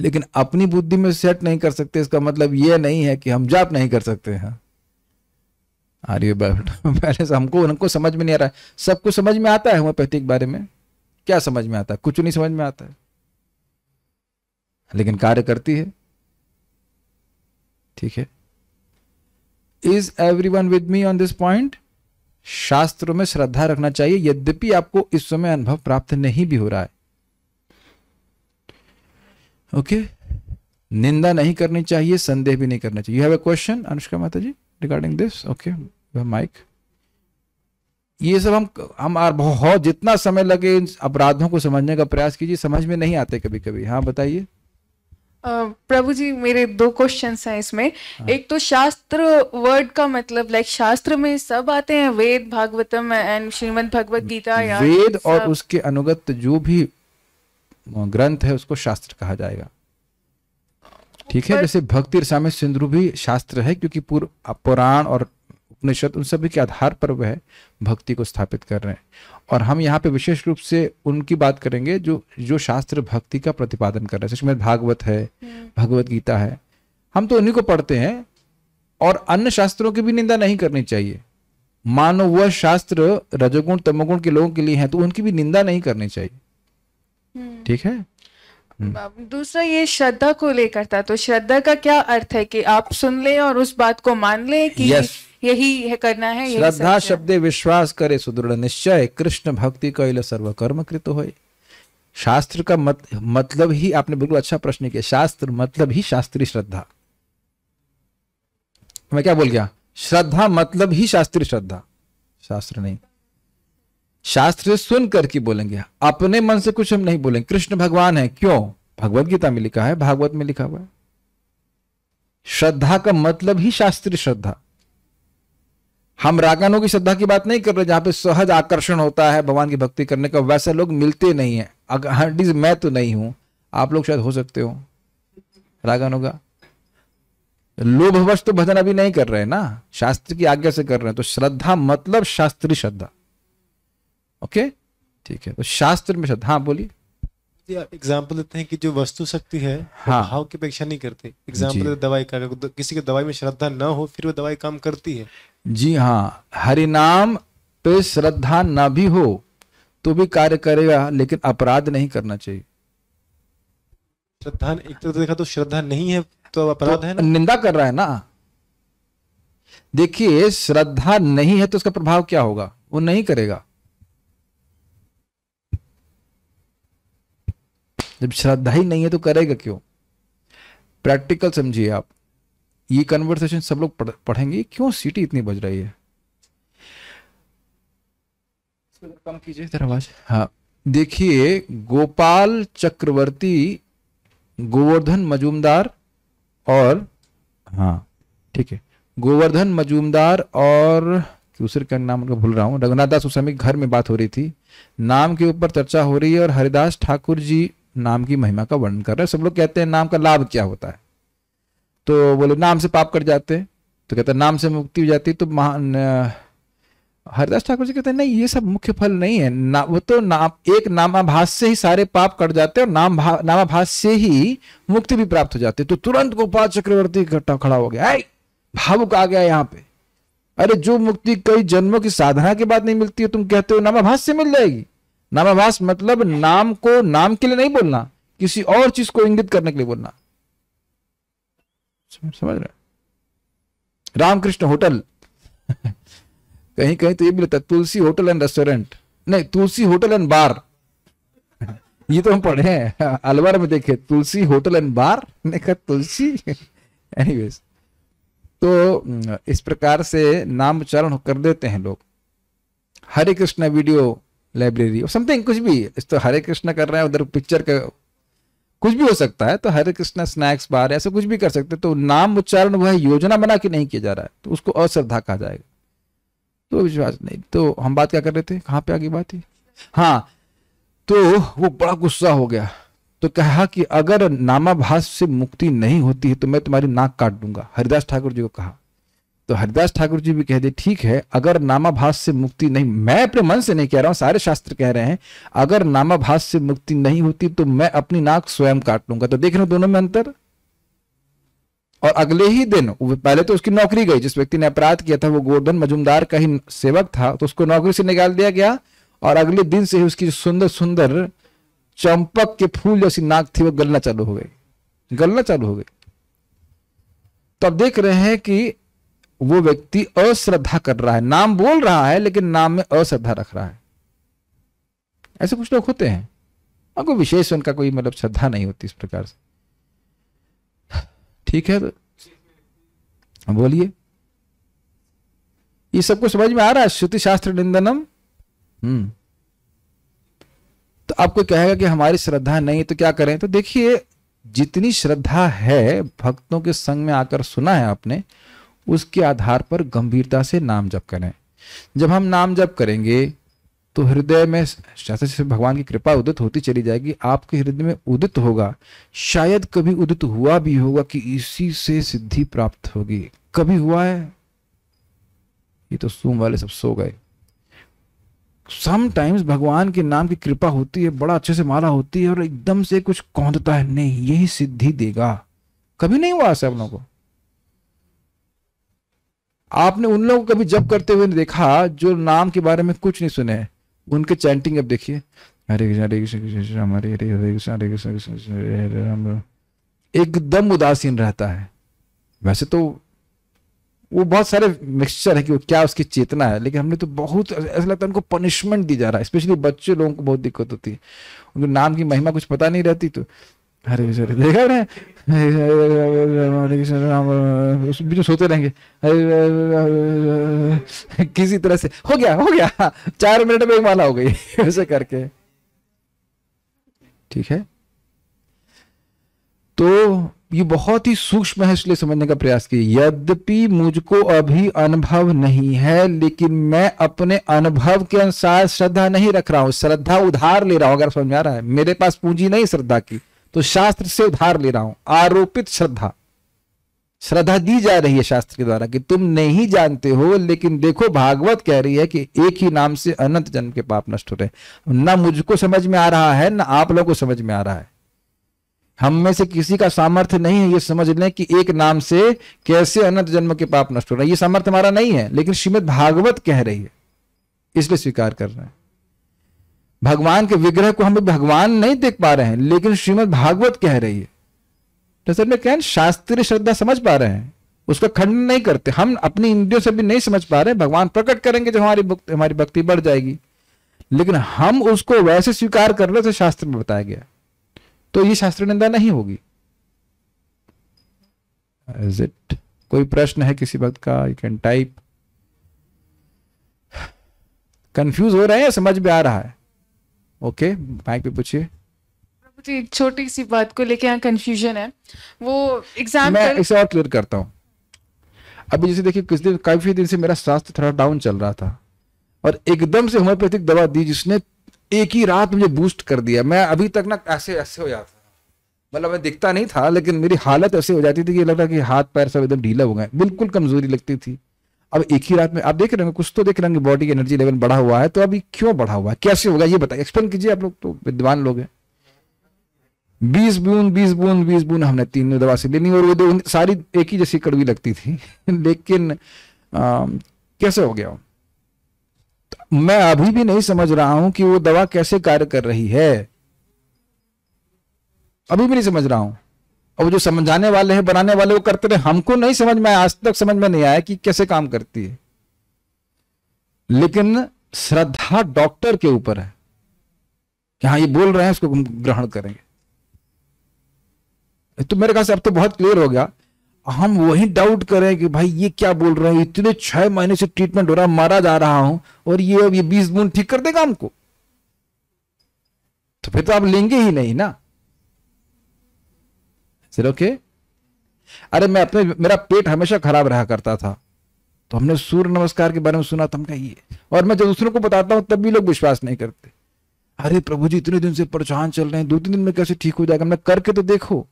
A: लेकिन अपनी बुद्धि में सेट नहीं कर सकते इसका मतलब यह नहीं है कि हम जाप नहीं कर सकते हैं आर यू पहले हमको उनको समझ में नहीं आ रहा है सबको समझ में आता है होम्योपैथी के बारे में क्या समझ में आता है कुछ नहीं समझ में आता है लेकिन कार्य करती है ठीक है is everyone with me on this point शास्त्रों में श्रद्धा रखना चाहिए यद्यपि आपको इस समय अनुभव प्राप्त नहीं भी हो रहा है ओके okay? निंदा नहीं करनी चाहिए संदेह भी नहीं करना चाहिए you have a question Anushka mata ji regarding this okay mike ये सब हम हम बहुत जितना समय लगे इन अपराधों को समझने का प्रयास कीजिए समझ में नहीं आते कभी कभी हाँ बताइए
B: प्रभु जी मेरे दो क्वेश्चन हैं इसमें हाँ। एक तो शास्त्र वर्ड का मतलब लाइक शास्त्र में सब आते हैं वेद भागवतम एंड श्रीमद भगवत गीता
A: या वेद और उसके अनुगत जो भी ग्रंथ है उसको शास्त्र कहा जाएगा ठीक है जैसे भक्ति रसा में सिंधु भी शास्त्र है क्योंकि पूर्व पुराण और उपनिषद उन सभी के आधार पर वह भक्ति को स्थापित कर रहे हैं और हम यहाँ पे विशेष रूप से उनकी बात करेंगे जो जो शास्त्र भक्ति का प्रतिपादन कर रहे हैं जिसमें भागवत है हम्म। भगवत गीता है हम तो उन्हीं को पढ़ते हैं और अन्य शास्त्रों की भी निंदा नहीं करनी चाहिए मानो वह शास्त्र रजोगुण तमोगुण के लोगों के लिए है तो उनकी भी निंदा नहीं करनी चाहिए हम्म। ठीक है
B: हम्म। दूसरा ये श्रद्धा को लेकर था तो श्रद्धा का क्या अर्थ है कि आप सुन ले और उस बात को मान ले कि yes. यही है करना है श्रद्धा
A: शब्द विश्वास करे सुदृढ़ निश्चय कृष्ण भक्ति कैल सर्व कर्म कृत हो शास्त्र का मत, मतलब ही आपने बिल्कुल अच्छा प्रश्न किया शास्त्र मतलब ही शास्त्रीय श्रद्धा मैं क्या बोल गया श्रद्धा मतलब ही शास्त्रीय श्रद्धा शास्त्र नहीं शास्त्र सुन करके बोलेंगे अपने मन से कुछ हम नहीं बोलेंगे कृष्ण भगवान है क्यों भगवत गीता में लिखा है भागवत में लिखा हुआ है श्रद्धा का मतलब ही शास्त्रीय श्रद्धा हम रागनों की श्रद्धा की बात नहीं कर रहे जहां पे सहज आकर्षण होता है भगवान की भक्ति करने का वैसे लोग मिलते नहीं है अगर हाँ, मैं तो नहीं हूं आप लोग शायद हो सकते हो रागनों का लोभवश तो भजन अभी नहीं कर रहे हैं ना शास्त्र की आज्ञा से कर रहे हैं तो श्रद्धा मतलब शास्त्री श्रद्धा ओके ठीक है तो शास्त्र में श्रद्धा हाँ बोलिए
C: एग्जाम्पल देते हैं कि जो वस्तु शक्ति है हाँ। भाव की अपेक्षा नहीं करते एग्जाम्पल दवाई का किसी के दवाई में श्रद्धा न हो फिर वो दवाई काम करती है
A: जी हाँ हरिनाम पे श्रद्धा ना भी हो तो भी कार्य करेगा लेकिन अपराध नहीं करना चाहिए
C: श्रद्धा एक तरह देखा तो श्रद्धा नहीं है तो अपराध तो है ना? निंदा कर रहा है ना
A: देखिए श्रद्धा नहीं है तो उसका प्रभाव क्या होगा वो नहीं करेगा जब श्रद्धा ही नहीं है तो करेगा क्यों प्रैक्टिकल समझिए आप ये कन्वर्सेशन सब लोग पढ़, पढ़ेंगे क्यों सीटी इतनी बज रही है कम कीजिए आवाज हाँ देखिए गोपाल चक्रवर्ती गोवर्धन मजूमदार और हाँ ठीक है गोवर्धन मजूमदार और दूसरे का नाम उनका भूल रहा हूँ रघुनाथ दास समय घर में बात हो रही थी नाम के ऊपर चर्चा हो रही है और हरिदास ठाकुर जी नाम की महिमा का वर्णन कर रहे हैं सब लोग कहते हैं नाम का लाभ क्या होता है तो बोले नाम से पाप कट जाते हैं तो कहते हैं नाम से मुक्ति हो जाती तो महान हरिदास ठाकुर जी कहते हैं नहीं ये सब मुख्य फल नहीं है ना वो तो नाम एक नामाभास से ही सारे पाप कट जाते हैं और नाम नामाभास से ही मुक्ति भी प्राप्त हो जाती है तो तुरंत गोपाल चक्रवर्ती घटा खड़ा हो गया भावुक आ गया यहाँ पे अरे जो मुक्ति कई जन्मों की साधना के बाद नहीं मिलती है तुम कहते हो नामाभास से मिल जाएगी नामाभास मतलब नाम को नाम के लिए नहीं बोलना किसी और चीज को इंगित करने के लिए बोलना समझ रहे रामकृष्ण होटल कहीं कहीं तो ये भी लगता तुलसी होटल एंड रेस्टोरेंट नहीं तुलसी होटल एंड बार ये तो हम पढ़े हैं अलवर में देखे तुलसी होटल एंड बार ने कहा तुलसी एनीवेज तो इस प्रकार से नाम उच्चारण कर देते हैं लोग Hare Krishna video library something कुछ भी तो हरे कृष्णा कर रहे हैं उधर पिक्चर का कुछ भी हो सकता है तो हरे कृष्णा स्नैक्स बार ऐसा कुछ भी कर सकते तो नाम उच्चारण वह योजना बना के नहीं किया जा रहा है तो उसको अश्रद्धा कहा जाएगा तो विश्वास नहीं तो हम बात क्या कर रहे थे कहाँ पे आगे बात है हाँ तो वो बड़ा गुस्सा हो गया तो कहा कि अगर नामाभास से मुक्ति नहीं होती है तो मैं तुम्हारी नाक काट दूंगा हरिदास ठाकुर जी को कहा तो हरिदास ठाकुर जी भी कह दे ठीक है अगर नामाभास से मुक्ति नहीं मैं अपने मन से नहीं कह रहा हूं सारे शास्त्र कह रहे हैं अगर नामाभास से मुक्ति नहीं होती तो मैं अपनी नाक स्वयं काट लूंगा तो देख रहे दोनों में अंतर और अगले ही दिन पहले तो उसकी नौकरी गई जिस व्यक्ति ने अपराध किया था वो गोर्धन मजुमदार का ही सेवक था तो उसको नौकरी से निकाल दिया गया और अगले दिन से ही उसकी सुंदर सुंदर चंपक के फूल जैसी नाक थी वो गलना चालू हो गई गलना चालू हो गई तो अब देख रहे हैं कि वो व्यक्ति अश्रद्धा कर रहा है नाम बोल रहा है लेकिन नाम में अश्रद्धा रख रहा है ऐसे कुछ लोग होते हैं कोई विशेष उनका कोई मतलब श्रद्धा नहीं होती इस प्रकार से ठीक है तो बोलिए ये सबको समझ में आ रहा है श्रुति शास्त्र निंदनम हम्म तो आपको कहेगा कि हमारी श्रद्धा नहीं तो क्या करें तो देखिए जितनी श्रद्धा है भक्तों के संग में आकर सुना है आपने उसके आधार पर गंभीरता से नाम जप करें जब हम नाम जप करेंगे तो हृदय में जैसे जैसे भगवान की कृपा उदित होती चली जाएगी आपके हृदय में उदित होगा शायद कभी उदित हुआ भी होगा कि इसी से सिद्धि प्राप्त होगी कभी हुआ है ये तो सोम वाले सब सो गए समटाइम्स भगवान के नाम की कृपा होती है बड़ा अच्छे से माला होती है और एकदम से कुछ कौंधता है नहीं यही सिद्धि देगा कभी नहीं हुआ ऐसे आप लोगों को आपने उन लोगों को कभी जब करते हुए देखा जो नाम के बारे में कुछ नहीं सुने उनके चैंटिंग अब देखिए हरे कृष्ण हरे कृष्ण कृष्ण राम हरे हरे हरे कृष्ण हरे कृष्ण कृष्ण कृष्ण हरे हरे राम एकदम उदासीन रहता है वैसे तो वो बहुत सारे मिक्सचर है कि वो क्या उसकी चेतना है लेकिन हमने तो बहुत ऐसा लगता है उनको पनिशमेंट दी जा रहा है स्पेशली बच्चे लोगों को बहुत दिक्कत होती है उनको नाम की महिमा कुछ पता नहीं रहती तो हरे कृष्ण देखा ना जो सोते रहेंगे किसी तरह से हो गया हो गया चार मिनट में एक माला हो गई ऐसे करके ठीक है तो ये बहुत ही सूक्ष्म है इसलिए समझने का प्रयास किया यद्यपि मुझको अभी अनुभव नहीं है लेकिन मैं अपने अनुभव के अनुसार श्रद्धा नहीं रख रहा हूं श्रद्धा उधार ले रहा हूं अगर समझ में आ रहा है मेरे पास पूंजी नहीं श्रद्धा की तो शास्त्र से उधार ले रहा हूं आरोपित श्रद्धा श्रद्धा दी जा रही है शास्त्र के द्वारा कि तुम नहीं जानते हो लेकिन देखो भागवत कह रही है कि एक ही नाम से अनंत जन्म के पाप नष्ट हो रहे ना मुझको समझ में आ रहा है ना आप लोगों को समझ में आ रहा है हम में से किसी का सामर्थ्य नहीं है ये समझ लें कि एक नाम से कैसे अनंत जन्म के पाप नष्ट हो रहा है ये सामर्थ्य हमारा नहीं है लेकिन श्रीमद भागवत कह रही है इसलिए स्वीकार कर रहे हैं भगवान के विग्रह को हम भगवान नहीं देख पा रहे हैं लेकिन श्रीमद भागवत कह रही है तो सर में कहें शास्त्रीय श्रद्धा समझ पा रहे हैं उसका खंडन नहीं करते हम अपनी इंद्रियों से भी नहीं समझ पा रहे भगवान प्रकट करेंगे जब हमारी हमारी भक्ति बढ़ जाएगी लेकिन हम उसको वैसे स्वीकार कर रहे थे शास्त्र में बताया गया तो ये शास्त्र निंदा नहीं होगी इज इट कोई प्रश्न है किसी वक्त का यू कैन टाइप कंफ्यूज हो रहे हैं समझ में आ रहा है ओके माइक पे पूछिए
B: एक छोटी सी बात को लेके यहाँ कंफ्यूजन है वो एग्जाम मैं
A: इसे और क्लियर करता हूँ अभी जैसे देखिए कुछ दिन काफी दिन से मेरा स्वास्थ्य थोड़ा डाउन चल रहा था और एकदम से होम्योपैथिक दवा दी जिसने एक ही रात मुझे बूस्ट कर दिया मैं अभी तक ना ऐसे ऐसे हो जाता मतलब मैं दिखता नहीं था लेकिन मेरी हालत ऐसे हो जाती थी कि लगता कि हाथ पैर सब एकदम ढीला हो गए बिल्कुल कमजोरी लगती थी अब एक ही रात में आप देख रहे होंगे कुछ तो देख रहे होंगे बॉडी की एनर्जी लेवल बढ़ा हुआ है तो अभी क्यों बढ़ा हुआ है कैसे होगा ये बताइए एक्सप्लेन कीजिए आप लोग तो विद्वान लोग हैं बीस बूंद बीस बूंद बीस बूंद हमने तीन दवा से लेनी और वो दो सारी एक ही जैसी कड़वी लगती थी लेकिन आ, कैसे हो गया तो मैं अभी भी नहीं समझ रहा हूं कि वो दवा कैसे कार्य कर रही है अभी भी नहीं समझ रहा हूं और वो जो समझाने वाले हैं बनाने वाले वो करते रहे हमको नहीं समझ में आया आज तक समझ में नहीं आया कि कैसे काम करती है लेकिन श्रद्धा डॉक्टर के ऊपर है कि हाँ ये बोल रहे हैं उसको हम ग्रहण करेंगे तो मेरे ख्याल से अब तो बहुत क्लियर हो गया हम वही डाउट करें कि भाई ये क्या बोल रहे हैं इतने छह महीने से ट्रीटमेंट हो रहा है मारा जा रहा हूं और ये अब ये बीस बूंद ठीक कर देगा हमको तो फिर तो आप लेंगे ही नहीं ना सर ओके अरे मैं अपने मेरा पेट हमेशा खराब रहा करता था तो हमने सूर्य नमस्कार के बारे में सुना तो हम ये और मैं जब दूसरों को बताता हूं तब भी लोग विश्वास नहीं करते अरे प्रभु जी इतने दिन से परेशान चल रहे हैं दो तीन दिन में कैसे ठीक हो जाएगा मैं करके तो देखो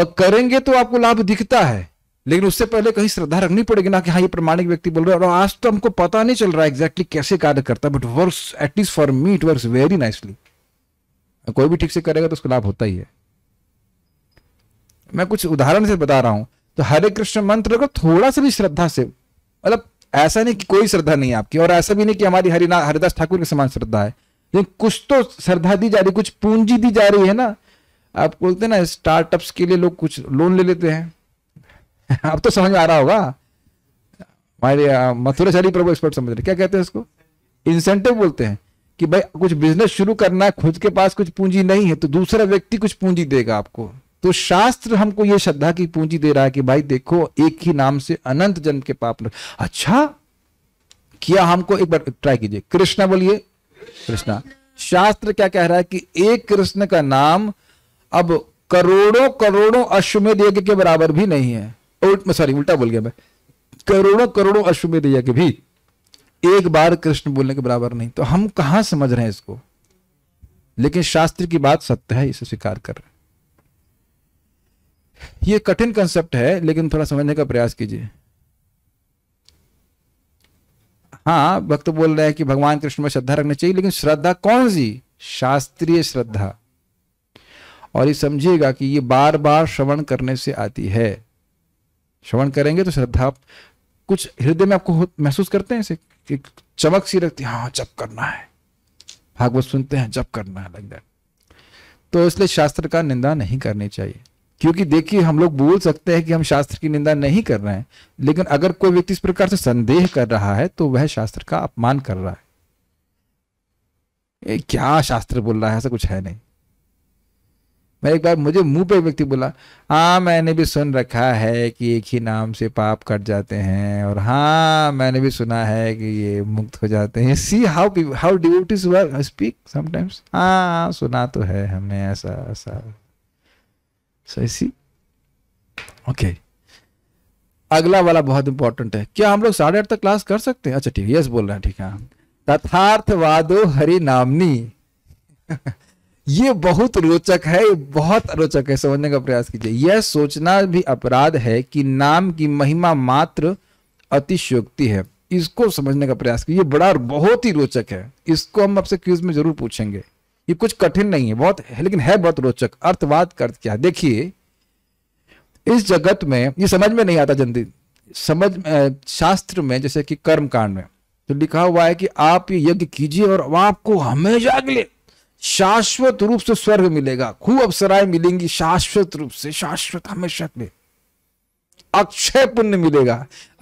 A: और करेंगे तो आपको लाभ दिखता है लेकिन उससे पहले कहीं श्रद्धा रखनी पड़ेगी ना कि हाँ ये प्रमाणिक व्यक्ति बोल रहे हैं और आज तो हमको पता नहीं चल रहा है एग्जैक्टली कैसे कार्य करता है but work at least for me it work very nicely कोई भी ठीक से करेगा तो उसका लाभ होता ही है मैं कुछ उदाहरण से बता रहा हूँ तो हरे कृष्ण मंत्र को थोड़ा सा भी श्रद्धा से मतलब ऐसा नहीं कि कोई श्रद्धा नहीं आपकी और ऐसा भी नहीं कि हमारी हरिना हरिदास ठाकुर के समान श्रद्धा है लेकिन कुछ तो श्रद्धा दी जा रही कुछ पूंजी दी जा रही है ना आप बोलते हैं ना स्टार्टअप्स के लिए लोग कुछ लोन ले लेते हैं अब तो समझ में आ रहा होगा हमारे मथुराचारी प्रभु एक्सपर्ट समझ रहे क्या कहते हैं उसको इंसेंटिव बोलते हैं कि भाई कुछ बिजनेस शुरू करना है खुद के पास कुछ पूंजी नहीं है तो दूसरा व्यक्ति कुछ पूंजी देगा आपको तो शास्त्र हमको ये श्रद्धा की पूंजी दे रहा है कि भाई देखो एक ही नाम से अनंत जन्म के पाप अच्छा किया हमको एक बार ट्राई कीजिए कृष्णा बोलिए कृष्णा शास्त्र क्या कह रहा है कि एक कृष्ण का नाम अब करोड़ों करोड़ों अश्वमेध यज्ञ के बराबर भी नहीं है उल्ट, सॉरी उल्टा बोल गया मैं करोड़ों करोड़ों अश्वमेध यज्ञ भी एक बार कृष्ण बोलने के बराबर नहीं तो हम कहां समझ रहे हैं इसको लेकिन शास्त्र की बात सत्य है इसे स्वीकार कर रहे हैं ये कठिन कंसेप्ट है लेकिन थोड़ा समझने का प्रयास कीजिए हाँ भक्त बोल रहे हैं कि भगवान कृष्ण में श्रद्धा रखनी चाहिए लेकिन श्रद्धा कौन सी शास्त्रीय श्रद्धा और ये समझिएगा कि ये बार बार श्रवण करने से आती है श्रवण करेंगे तो श्रद्धा कुछ हृदय में आपको महसूस करते हैं इसे कि चमक सी रखती है हाँ जब करना है भागवत सुनते हैं जब करना है लग जाए तो इसलिए शास्त्र का निंदा नहीं करनी चाहिए क्योंकि देखिए हम लोग बोल सकते हैं कि हम शास्त्र की निंदा नहीं कर रहे हैं लेकिन अगर कोई व्यक्ति इस प्रकार से संदेह कर रहा है तो वह शास्त्र का अपमान कर रहा है ए, क्या शास्त्र बोल रहा है ऐसा कुछ है नहीं मैं एक बार मुझे मुंह पे व्यक्ति बोला हाँ मैंने भी सुन रखा है कि एक ही नाम से पाप कट जाते हैं और हाँ मैंने भी सुना है कि ये मुक्त हो जाते हैं see how how devotees work speak sometimes हाँ सुना तो है हमने ऐसा ऐसा सही सी ओके अगला वाला बहुत इंपॉर्टेंट है क्या हम लोग साढ़े आठ तक क्लास कर सकते हैं अच्छा ठीक है यस बोल रहे हैं ठीक है तथार्थवादो हरि नामनी ये बहुत रोचक है ये बहुत रोचक है समझने का प्रयास कीजिए यह सोचना भी अपराध है कि नाम की महिमा मात्र अतिशयोक्ति है इसको समझने का प्रयास कीजिए बड़ा और बहुत ही रोचक है इसको हम आपसे क्यूज में जरूर पूछेंगे ये कुछ कठिन नहीं है बहुत है, लेकिन है बहुत रोचक अर्थवाद कर क्या देखिए इस जगत में ये समझ में नहीं आता जल्दी समझ शास्त्र में जैसे कि कर्म कांड में तो लिखा हुआ है कि आप ये यज्ञ कीजिए और आपको हमेशा अगले शाश्वत रूप से स्वर्ग मिलेगा खूब अवसराएं मिलेंगी शाश्वत रूप से शाश्वत हमेशा के लिए अक्षय पुण्य मिलेगा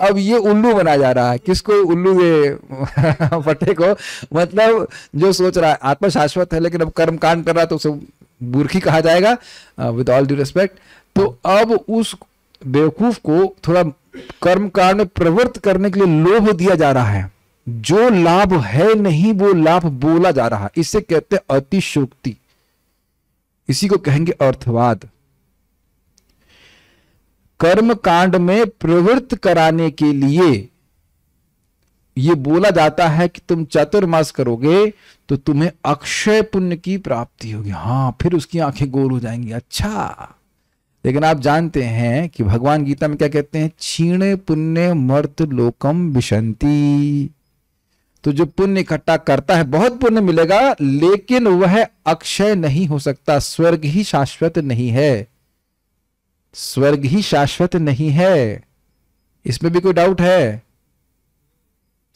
A: अब ये उल्लू बना जा रहा है किसको उल्लू के फटे को मतलब जो सोच रहा है आत्मा शाश्वत है लेकिन अब कर्म कांड कर रहा है तो उसे बुरखी कहा जाएगा विद ऑल ड्यू रिस्पेक्ट तो अब उस बेवकूफ को थोड़ा कर्म कांड में प्रवृत्त करने के लिए लोभ दिया जा रहा है जो लाभ है नहीं वो लाभ बोला जा रहा है इसे कहते हैं अतिशोक्ति इसी को कहेंगे अर्थवाद कर्म कांड में प्रवृत्त कराने के लिए ये बोला जाता है कि तुम चतुर्मास करोगे तो तुम्हें अक्षय पुण्य की प्राप्ति होगी हाँ फिर उसकी आंखें गोल हो जाएंगी अच्छा लेकिन आप जानते हैं कि भगवान गीता में क्या कहते हैं छीण पुण्य मर्त लोकम विशंति तो जो पुण्य इकट्ठा करता है बहुत पुण्य मिलेगा लेकिन वह अक्षय नहीं हो सकता स्वर्ग ही शाश्वत नहीं है स्वर्ग ही शाश्वत नहीं है इसमें भी कोई डाउट है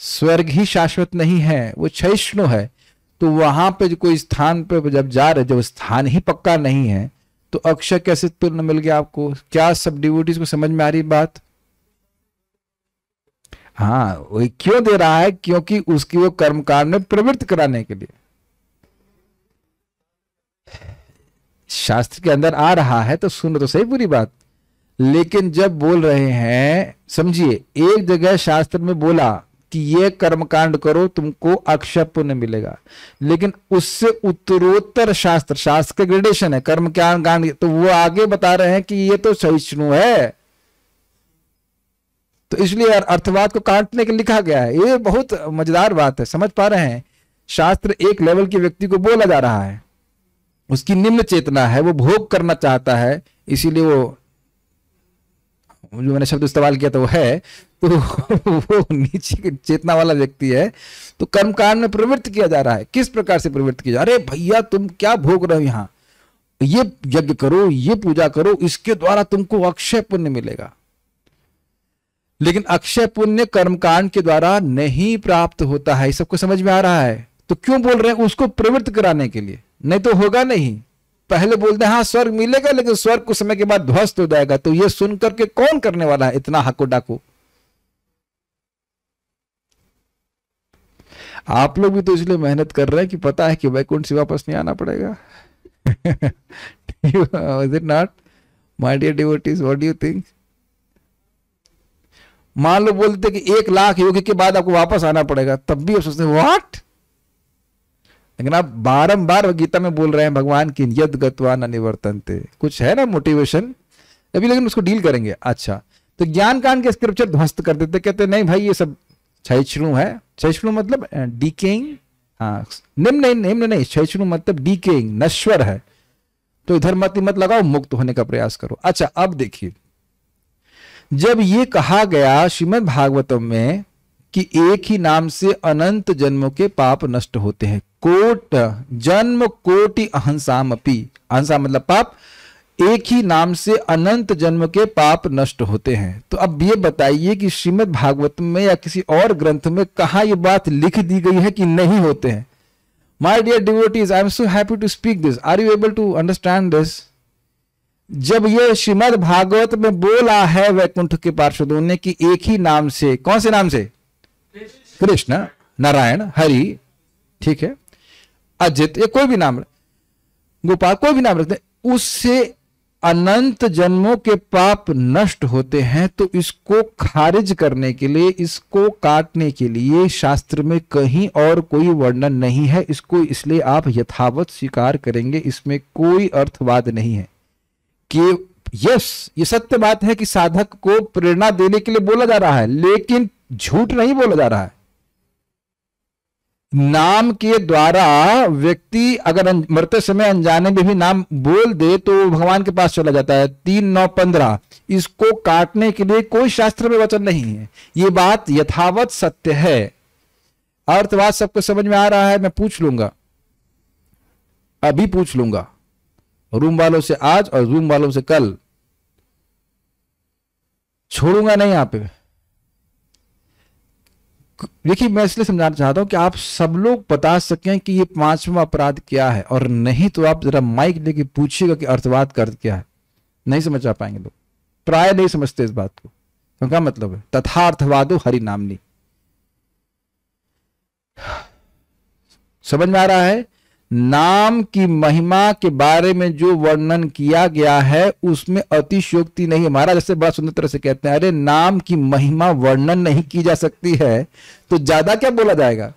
A: स्वर्ग ही शाश्वत नहीं है वो क्षयिष्णु है तो वहां पे कोई स्थान पे जब जा रहे जब स्थान ही पक्का नहीं है तो अक्षय कैसे तुरंत मिल गया आपको क्या सब डिवोटीज को समझ में आ रही बात हाँ वो क्यों दे रहा है क्योंकि उसकी वो कर्मकांड में प्रवृत्त कराने के लिए शास्त्र के अंदर आ रहा है तो सुनो तो सही पूरी बात लेकिन जब बोल रहे हैं समझिए एक जगह शास्त्र में बोला कि ये कर्मकांड करो तुमको अक्षय पुण्य मिलेगा लेकिन उससे उत्तरोत्तर शास्त्र शास्त्र का ग्रेडेशन है कर्म क्या कांड तो वो आगे बता रहे हैं कि ये तो सहिष्णु है तो इसलिए अर्थवाद को काटने के लिखा गया है ये बहुत मजेदार बात है समझ पा रहे हैं शास्त्र एक लेवल के व्यक्ति को बोला जा रहा है उसकी निम्न चेतना है वो भोग करना चाहता है इसीलिए वो जो मैंने शब्द इस्तेमाल किया था वो है तो वो नीचे चेतना वाला व्यक्ति है तो कर्म कांड में प्रवृत्त किया जा रहा है किस प्रकार से प्रवृत्त किया जा रहा अरे भैया तुम क्या भोग रहे हो यहां ये यज्ञ करो ये पूजा करो इसके द्वारा तुमको अक्षय पुण्य मिलेगा लेकिन अक्षय पुण्य कर्मकांड के द्वारा नहीं प्राप्त होता है सबको समझ में आ रहा है तो क्यों बोल रहे हैं उसको प्रवृत्त कराने के लिए नहीं तो होगा नहीं पहले बोलते हैं हाँ स्वर्ग मिलेगा लेकिन स्वर्ग कुछ समय के बाद ध्वस्त हो जाएगा तो ये सुन करके कौन करने वाला है इतना हाको डाको आप लोग भी तो इसलिए मेहनत कर रहे हैं कि पता है कि वैकुंठ से वापस नहीं आना पड़ेगा not my dear devotees what do you think मान लो बोलते कि एक लाख योगी के बाद आपको वापस आना पड़ेगा तब भी आप सोचते व्हाट लेकिन आप बारंबार गीता में बोल रहे हैं भगवान की यद गतवान अनिवर्तन कुछ है ना मोटिवेशन अभी लेकिन उसको डील करेंगे अच्छा तो ज्ञान कांड के स्क्रिप्चर ध्वस्त कर देते कहते नहीं भाई ये सब क्षयष्णु है क्षयष्णु मतलब डीकेइंग हाँ, निम्न निम्न नहीं छैष्णु मतलब डीकेइंग नश्वर है तो इधर मत मत लगाओ मुक्त होने का प्रयास करो अच्छा अब देखिए जब ये कहा गया श्रीमद भागवतम में कि एक ही नाम से अनंत जन्मों के पाप नष्ट होते हैं कोट जन्म कोटि अहंसाम अपी अहंसा मतलब पाप एक ही नाम से अनंत जन्म के पाप नष्ट होते हैं तो अब ये बताइए कि श्रीमद् भागवत में या किसी और ग्रंथ में कहा यह बात लिख दी गई है कि नहीं होते हैं my dear devotees I am so happy to speak this are you able to understand this जब ये श्रीमद् भागवत में बोला है वैकुंठ के पार्षदों ने कि एक ही नाम से कौन से नाम से कृष्ण नारायण हरि ठीक है अजित ये कोई भी नाम गोपाल कोई भी नाम रखते उससे अनंत जन्मों के पाप नष्ट होते हैं तो इसको खारिज करने के लिए इसको काटने के लिए शास्त्र में कहीं और कोई वर्णन नहीं है इसको इसलिए आप यथावत स्वीकार करेंगे इसमें कोई अर्थवाद नहीं है कि यस ये सत्य बात है कि साधक को प्रेरणा देने के लिए बोला जा रहा है लेकिन झूठ नहीं बोला जा रहा है नाम के द्वारा व्यक्ति अगर अं- मरते समय अनजाने में भी नाम बोल दे तो भगवान के पास चला जाता है तीन नौ पंद्रह इसको काटने के लिए कोई शास्त्र में वचन नहीं है ये बात यथावत सत्य है अर्थवाद सबको समझ में आ रहा है मैं पूछ लूंगा अभी पूछ लूंगा रूम वालों से आज और रूम वालों से कल छोड़ूंगा नहीं यहां पे देखिए मैं इसलिए समझाना चाहता हूं कि आप सब लोग बता सकें कि ये पांचवा अपराध क्या है और नहीं तो आप जरा माइक लेके पूछिएगा कि अर्थवाद कर क्या है नहीं समझ आ पाएंगे लोग प्राय नहीं समझते इस बात को तो क्या मतलब है अर्थवादो हरि नामनी समझ में आ रहा है नाम की महिमा के बारे में जो वर्णन किया गया है उसमें अतिशयोक्ति नहीं हमारा जैसे बड़ा सुंदर तरह से कहते हैं अरे नाम की महिमा वर्णन नहीं की जा सकती है तो ज्यादा क्या बोला जाएगा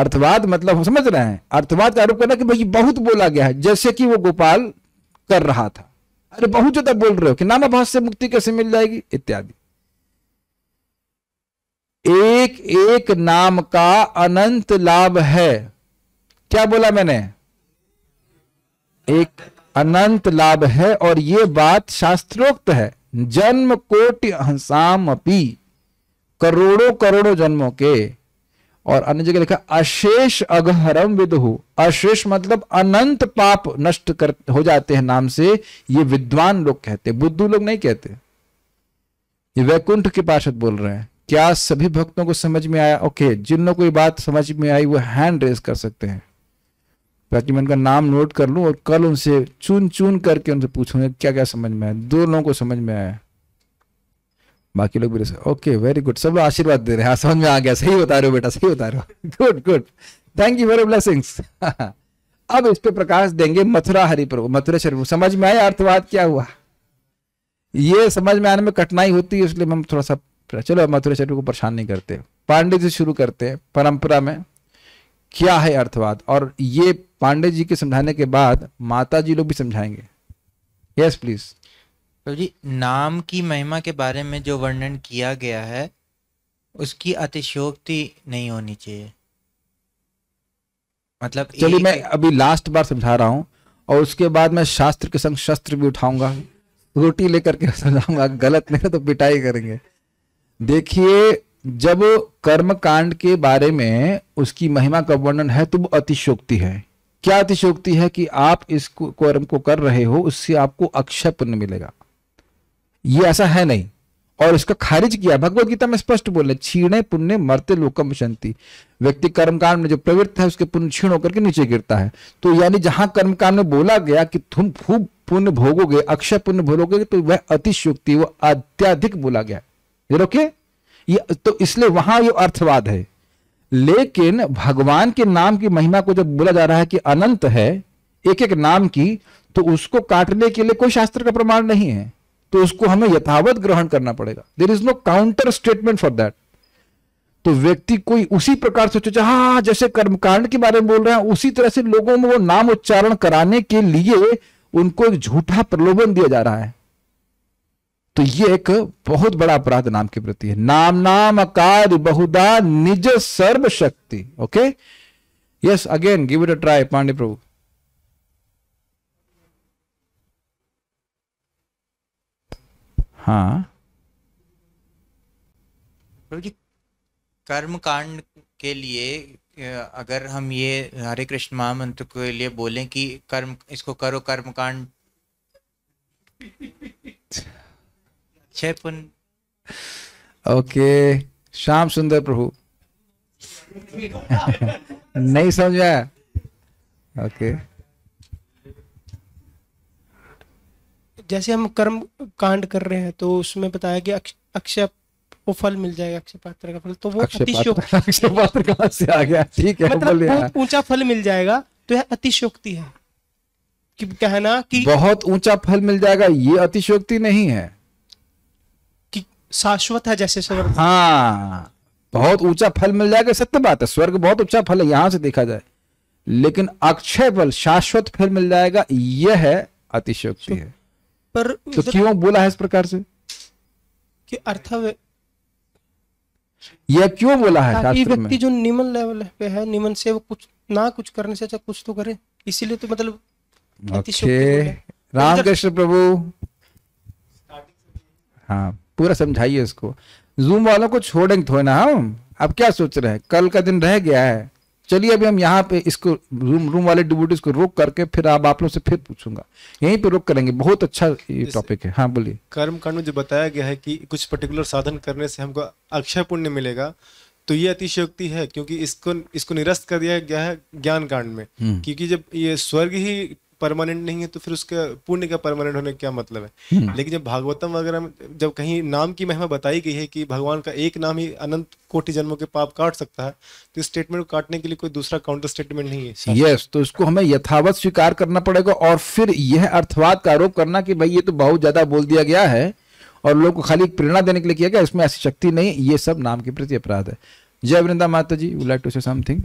A: अर्थवाद मतलब हम समझ रहे हैं अर्थवाद का आरोप करना कि भाई बहुत बोला गया है जैसे कि वो गोपाल कर रहा था अरे बहुत ज्यादा बोल रहे हो कि नामाभास से मुक्ति कैसे मिल जाएगी इत्यादि एक एक नाम का अनंत लाभ है क्या बोला मैंने एक अनंत लाभ है और ये बात शास्त्रोक्त है जन्म कोटि हंसाम अपी करोड़ों करोड़ों जन्मों के और अन्य जगह लिखा अशेष अगहरम विदु अशेष मतलब अनंत पाप नष्ट कर हो जाते हैं नाम से ये विद्वान लोग कहते बुद्धू लोग नहीं कहते ये वैकुंठ के पार्षद बोल रहे हैं क्या सभी भक्तों को समझ में आया ओके जिन लोगों को ये बात समझ में आई वो हैंड रेस कर सकते हैं ताकि मैं उनका नाम नोट कर लूँ और कल उनसे चुन चुन करके उनसे पूछूँगा क्या क्या समझ में आया दो लोगों को समझ में आया बाकी लोग भी ओके वेरी गुड सब लोग आशीर्वाद दे रहे हैं हाँ, समझ में आ गया सही बता रहे हो बेटा सही बता रहे हो good good thank you very blessings अब इस पे प्रकाश देंगे मथुरा हरिप्रभु मथुरा प्रभु समझ में आया अर्थवाद क्या हुआ ये समझ में आने में कठिनाई होती है इसलिए हम थोड़ा सा चलो मथुरा मथुरेश्वर को परेशान नहीं करते पांडे से शुरू करते हैं परंपरा में क्या है अर्थवाद और ये पांडे जी के समझाने के बाद माता जी लोग भी समझाएंगे यस प्लीज
C: तो जी नाम की महिमा के बारे में जो वर्णन किया गया है उसकी अतिशोक्ति नहीं होनी चाहिए मतलब चलिए मैं
A: अभी लास्ट बार समझा रहा हूँ और उसके बाद मैं शास्त्र के संग शस्त्र भी उठाऊंगा रोटी लेकर के समझाऊंगा गलत नहीं तो पिटाई करेंगे देखिए जब कर्म कांड के बारे में उसकी महिमा का वर्णन है तो वो अतिशोक्ति है क्या अतिशोक्ति है कि आप इस कर्म को कर रहे हो उससे आपको अक्षय पुण्य मिलेगा ये ऐसा है नहीं और इसका खारिज किया भगवत गीता में स्पष्ट बोल रहे छीणे पुण्य मरते लोकम शांति व्यक्ति कर्मकांड में जो प्रवृत्त है उसके पुण्य क्षीण होकर के नीचे गिरता है तो यानी जहां कर्मकांड में बोला गया कि तुम खूब पुण्य भोगोगे अक्षय पुण्य भोगोगे तो वह अतिशोक्ति वह अत्याधिक बोला गया ये रोके ये तो इसलिए वहां ये अर्थवाद है लेकिन भगवान के नाम की महिमा को जब बोला जा रहा है कि अनंत है एक एक नाम की तो उसको काटने के लिए कोई शास्त्र का प्रमाण नहीं है तो उसको हमें यथावत ग्रहण करना पड़ेगा there is no counter statement for that तो व्यक्ति कोई उसी प्रकार से सोचे हाँ, हाँ जैसे कर्मकांड के बारे में बोल रहे हैं उसी तरह से लोगों में वो नाम उच्चारण कराने के लिए उनको एक झूठा प्रलोभन दिया जा रहा है तो ये एक बहुत बड़ा अपराध नाम के प्रति है नाम नाम अकार बहुदा निज सर्वशक्ति okay yes again give it a try Pandey Prabhu हाँ
C: जी कर्म कांड के लिए अगर हम ये हरे कृष्ण महामंत्र के लिए बोलें कि कर्म इसको करो कर्म कांड छः
A: ओके श्याम सुंदर प्रभु नहीं समझ आया ओके
C: जैसे हम कर्म कांड कर रहे हैं तो उसमें बताया कि अक्षय को फल मिल जाएगा अक्षय पात्र का फल तो वो अक्षय पात्र कहाँ से आ गया ठीक है मतलब बहुत ऊंचा फल मिल जाएगा तो यह अतिशोक्ति है कि कहना कि
A: बहुत ऊंचा फल मिल जाएगा ये अतिशोक्ति नहीं है
C: शाश्वत है जैसे स्वर्ग
A: हाँ बहुत ऊंचा फल मिल जाएगा सत्य बात है स्वर्ग बहुत ऊंचा फल है यहां से देखा जाए लेकिन अक्षय फल शाश्वत फल मिल जाएगा यह है अतिशयोक्ति है
C: पर तो क्यों
A: बोला है इस प्रकार से कि यह क्यों बोला है शास्त्र व्यक्ति जो
C: निमन लेवल पे है निमन से वो कुछ ना कुछ करने से अच्छा कुछ तो करे इसीलिए तो मतलब राम रामकृष्ण
A: प्रभु हाँ पूरा समझाइए उसको जूम वालों को छोड़ेंगे थोड़े ना हम अब क्या सोच रहे हैं कल का दिन रह गया है चलिए अभी हम यहाँ पे इसको रूम रूम वाले डिब्यूटीज को रोक करके फिर आप आप लोग से फिर पूछूंगा यहीं पे रोक करेंगे बहुत अच्छा ये टॉपिक है हाँ बोलिए
C: कर्म कांड में जो बताया गया है कि कुछ पर्टिकुलर साधन करने से हमको अक्षय पुण्य मिलेगा तो ये अतिशयोक्ति है क्योंकि इसको इसको निरस्त कर दिया गया है ज्ञान कांड में हम्म। क्योंकि जब ये स्वर्ग ही परमानेंट नहीं है तो फिर उसके पुण्य का परमानेंट होने का क्या मतलब है हम्म। लेकिन जब भागवतम वगैरह जब कहीं नाम की महिमा बताई गई है कि भगवान का एक नाम ही अनंत कोटि जन्मों के पाप काट सकता है तो इस स्टेटमेंट को काटने के लिए कोई दूसरा काउंटर स्टेटमेंट नहीं है
A: यस yes, तो इसको हमें यथावत स्वीकार करना पड़ेगा और फिर यह अर्थवाद का आरोप करना की भाई ये तो बहुत ज्यादा बोल दिया गया है और लोग को खाली प्रेरणा देने के लिए किया गया इसमें ऐसी शक्ति नहीं ये सब नाम के प्रति अपराध है जय वृंदा mata ji would like to say something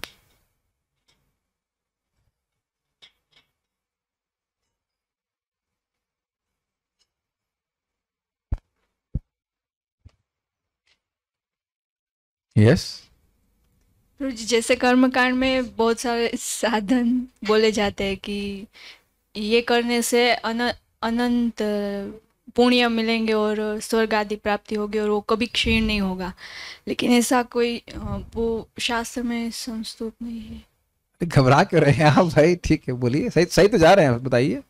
A: yes
B: जैसे कर्म कांड में बहुत सारे साधन बोले जाते हैं कि ये करने से अन, अनंत पुण्य मिलेंगे और स्वर्ग आदि प्राप्ति होगी और वो कभी क्षीण नहीं होगा लेकिन ऐसा कोई हाँ, वो शास्त्र में संस्तुत नहीं है
A: घबरा कर रहे हैं आप भाई ठीक है बोलिए सही सही तो जा रहे हैं बताइए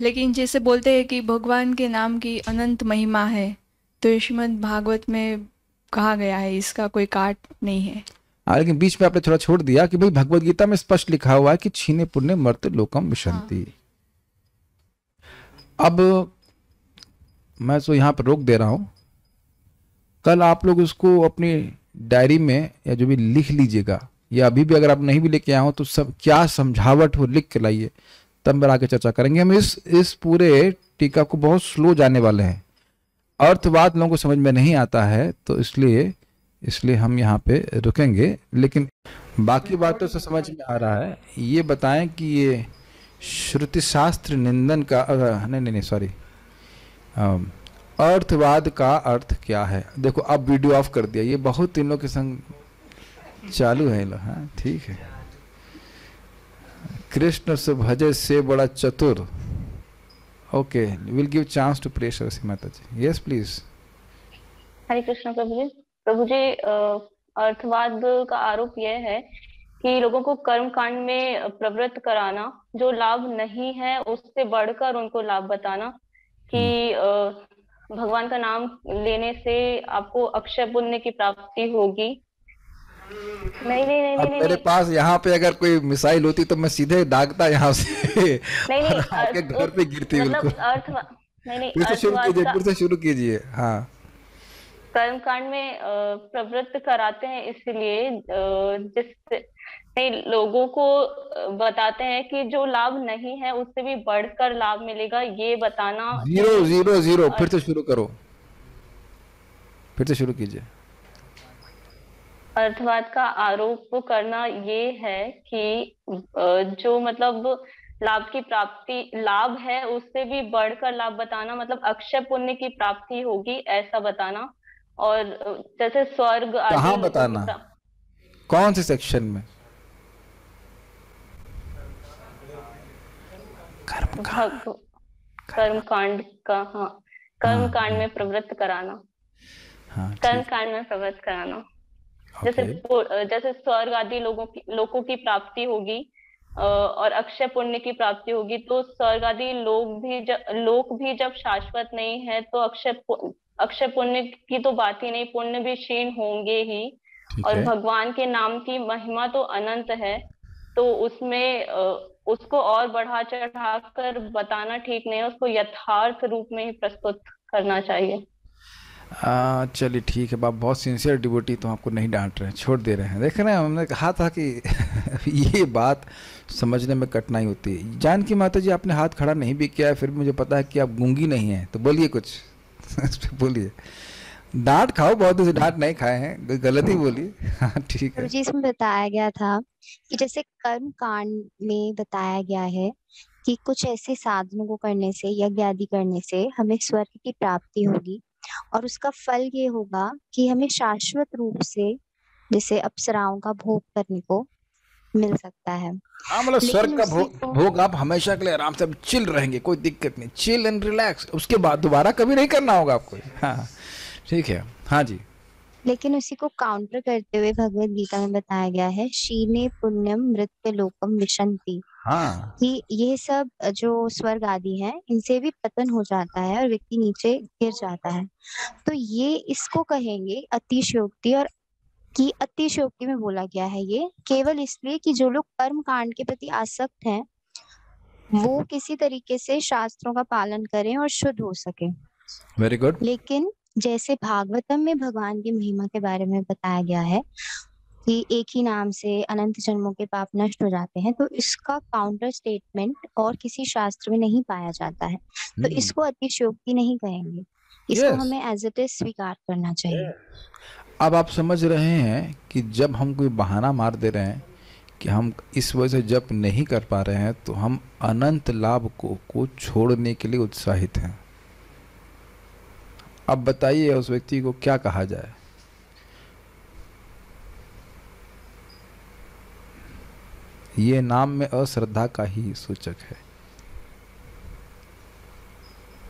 B: लेकिन जैसे बोलते हैं कि भगवान के नाम की अनंत महिमा है तो श्रीमद भागवत में कहा गया है इसका कोई काट नहीं है
A: हाँ, लेकिन बीच में आपने थोड़ा छोड़ दिया कि भाई भगवत गीता में स्पष्ट लिखा हुआ है कि छीने पुण्य मर्त लोकम विशंति हाँ। अब मैं तो यहाँ पर रोक दे रहा हूं कल आप लोग उसको अपनी डायरी में या जो भी लिख लीजिएगा या अभी भी अगर आप नहीं भी लेके आए हो तो सब क्या समझावट हो लिख के लाइए तब मैं आके चर्चा करेंगे हम इस इस पूरे टीका को बहुत स्लो जाने वाले हैं अर्थवाद लोगों को समझ में नहीं आता है तो इसलिए इसलिए हम यहाँ पे रुकेंगे लेकिन बाकी बातों से समझ में आ रहा है ये बताएं कि ये श्रुति शास्त्र निंदन का नहीं नहीं नहीं सॉरी अर्थवाद का अर्थ क्या है देखो अब वीडियो ऑफ कर दिया ये बहुत तीनों के संग चालू है हाँ, ठीक है कृष्ण से भजे से बड़ा चतुर Okay, we'll give chance to pray Saraswati Mataji. Yes, please.
C: हरे
D: कृष्ण प्रभु जी प्रभु जी अर्थवाद का आरोप यह है कि लोगों को कर्म कांड में प्रवृत्त कराना जो लाभ नहीं है उससे बढ़कर उनको लाभ बताना कि हम्म। भगवान का नाम लेने से आपको अक्षय पुण्य की प्राप्ति होगी नहीं नहीं नहीं नहीं मेरे
A: पास यहाँ पे अगर कोई मिसाइल होती तो मैं सीधे दागता यहाँ से नहीं
D: नहीं आपके घर पे गिरती मतलब बिल्कुल अर्थ नहीं नहीं फिर से शुरू कीजिए फिर से
A: शुरू कीजिए हाँ
D: कर्म कांड में प्रवृत्त कराते हैं इसलिए जिस नहीं लोगों को बताते हैं कि जो लाभ नहीं है उससे भी बढ़कर लाभ मिलेगा ये बताना जीरो जीरो जीरो फिर
A: से शुरू करो फिर से शुरू कीजिए
D: अर्थवाद का आरोप करना ये है कि जो मतलब लाभ की प्राप्ति लाभ है उससे भी बढ़कर लाभ बताना मतलब अक्षय पुण्य की प्राप्ति होगी ऐसा बताना और जैसे स्वर्ग कहाँ बताना
A: कौन से सेक्शन में
D: कर्मकांड कांड का हाँ, हाँ।, हाँ कर्मकांड में प्रवृत्त कराना हाँ, कर्मकांड में प्रवृत्त कराना जैसे जैसे स्वर्ग आदि लोगों की लोगों की प्राप्ति होगी और अक्षय पुण्य की प्राप्ति होगी तो स्वर्ग आदि लोग भी जब लोक भी जब शाश्वत नहीं है तो अक्षय अक्षय पुण्य की तो बात ही नहीं पुण्य भी क्षीण होंगे ही
E: और भगवान
D: के नाम की महिमा तो अनंत है तो उसमें उसको और बढ़ा चढ़ा कर बताना ठीक नहीं है उसको यथार्थ रूप में ही प्रस्तुत करना चाहिए
A: चलिए ठीक है बाप बहुत सिंसियर डिबोटी तो आपको नहीं डांट रहे हैं छोड़ दे रहे हैं देख रहे हैं हमने कहा था कि ये बात समझने में कठिनाई होती है जान की माता जी आपने हाथ खड़ा नहीं भी किया है फिर मुझे पता है कि आप गूंगी नहीं हैं तो बोलिए कुछ बोलिए डांट खाओ बहुत दिन डांट नहीं खाए हैं गलत ही बोली हाँ, ठीक है
E: इसमें बताया गया था कि जैसे कर्म कांड में बताया गया है कि कुछ ऐसे साधनों को करने से यज्ञ आदि करने से हमें स्वर्ग की प्राप्ति होगी और उसका फल ये होगा कि हमें शाश्वत रूप से जैसे अप्सराओं का भोग करने को मिल सकता है हाँ मतलब स्वर्ग का भोग तो- भोग
A: आप हमेशा के लिए आराम से चिल रहेंगे कोई दिक्कत नहीं चिल एंड रिलैक्स उसके बाद दोबारा कभी नहीं करना होगा आपको हाँ ठीक है हाँ जी
E: लेकिन उसी को काउंटर करते हुए भगवत गीता में बताया गया है शीने पुण्यम मृत्य लोकम विशंति हाँ कि ये सब जो स्वर्ग आदि है इनसे भी पतन हो जाता है और व्यक्ति नीचे गिर जाता है तो ये इसको कहेंगे अतिशयोक्ति और कि अतिशयोक्ति में बोला गया है ये केवल इसलिए कि जो लोग कर्म कांड के प्रति आसक्त हैं वो किसी तरीके से शास्त्रों का पालन करें और शुद्ध हो सके वेरी गुड लेकिन जैसे भागवतम में भगवान की महिमा के बारे में बताया गया है कि एक ही नाम से अनंत जन्मों के पाप नष्ट हो जाते हैं तो इसका काउंटर स्टेटमेंट और किसी शास्त्र में नहीं पाया जाता है तो हम्म। इसको अतिशयोक्ति नहीं कहेंगे इसको yes. हमें एज इट इज स्वीकार करना चाहिए
A: अब आप समझ रहे हैं कि जब हम कोई बहाना मार दे रहे हैं कि हम इस वजह से जब नहीं कर पा रहे हैं तो हम अनंत लाभ को को छोड़ने के लिए उत्साहित हैं अब बताइए उस व्यक्ति को क्या कहा जाए ये नाम में अश्रद्धा का ही सूचक है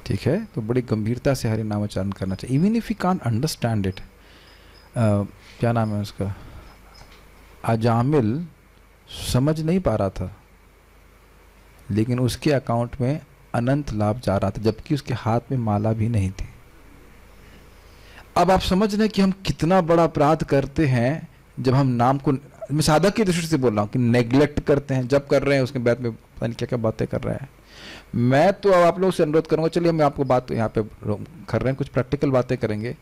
A: ठीक है तो बड़ी गंभीरता से हरि नाम उच्चारण करना चाहिए even if you can't understand it क्या नाम है उसका अजामिल समझ नहीं पा रहा था लेकिन उसके अकाउंट में अनंत लाभ जा रहा था जबकि उसके हाथ में माला भी नहीं थी अब आप समझ रहे कि हम कितना बड़ा अपराध करते हैं जब हम नाम को मैं साधक की दृष्टि से बोल रहा हूँ कि नेग्लेक्ट करते हैं जब कर रहे हैं उसके बाद में पता नहीं क्या क्या बातें कर रहे हैं मैं तो अब आप लोगों से अनुरोध करूंगा चलिए हम आपको बात यहाँ पे कर रहे हैं कुछ प्रैक्टिकल बातें करेंगे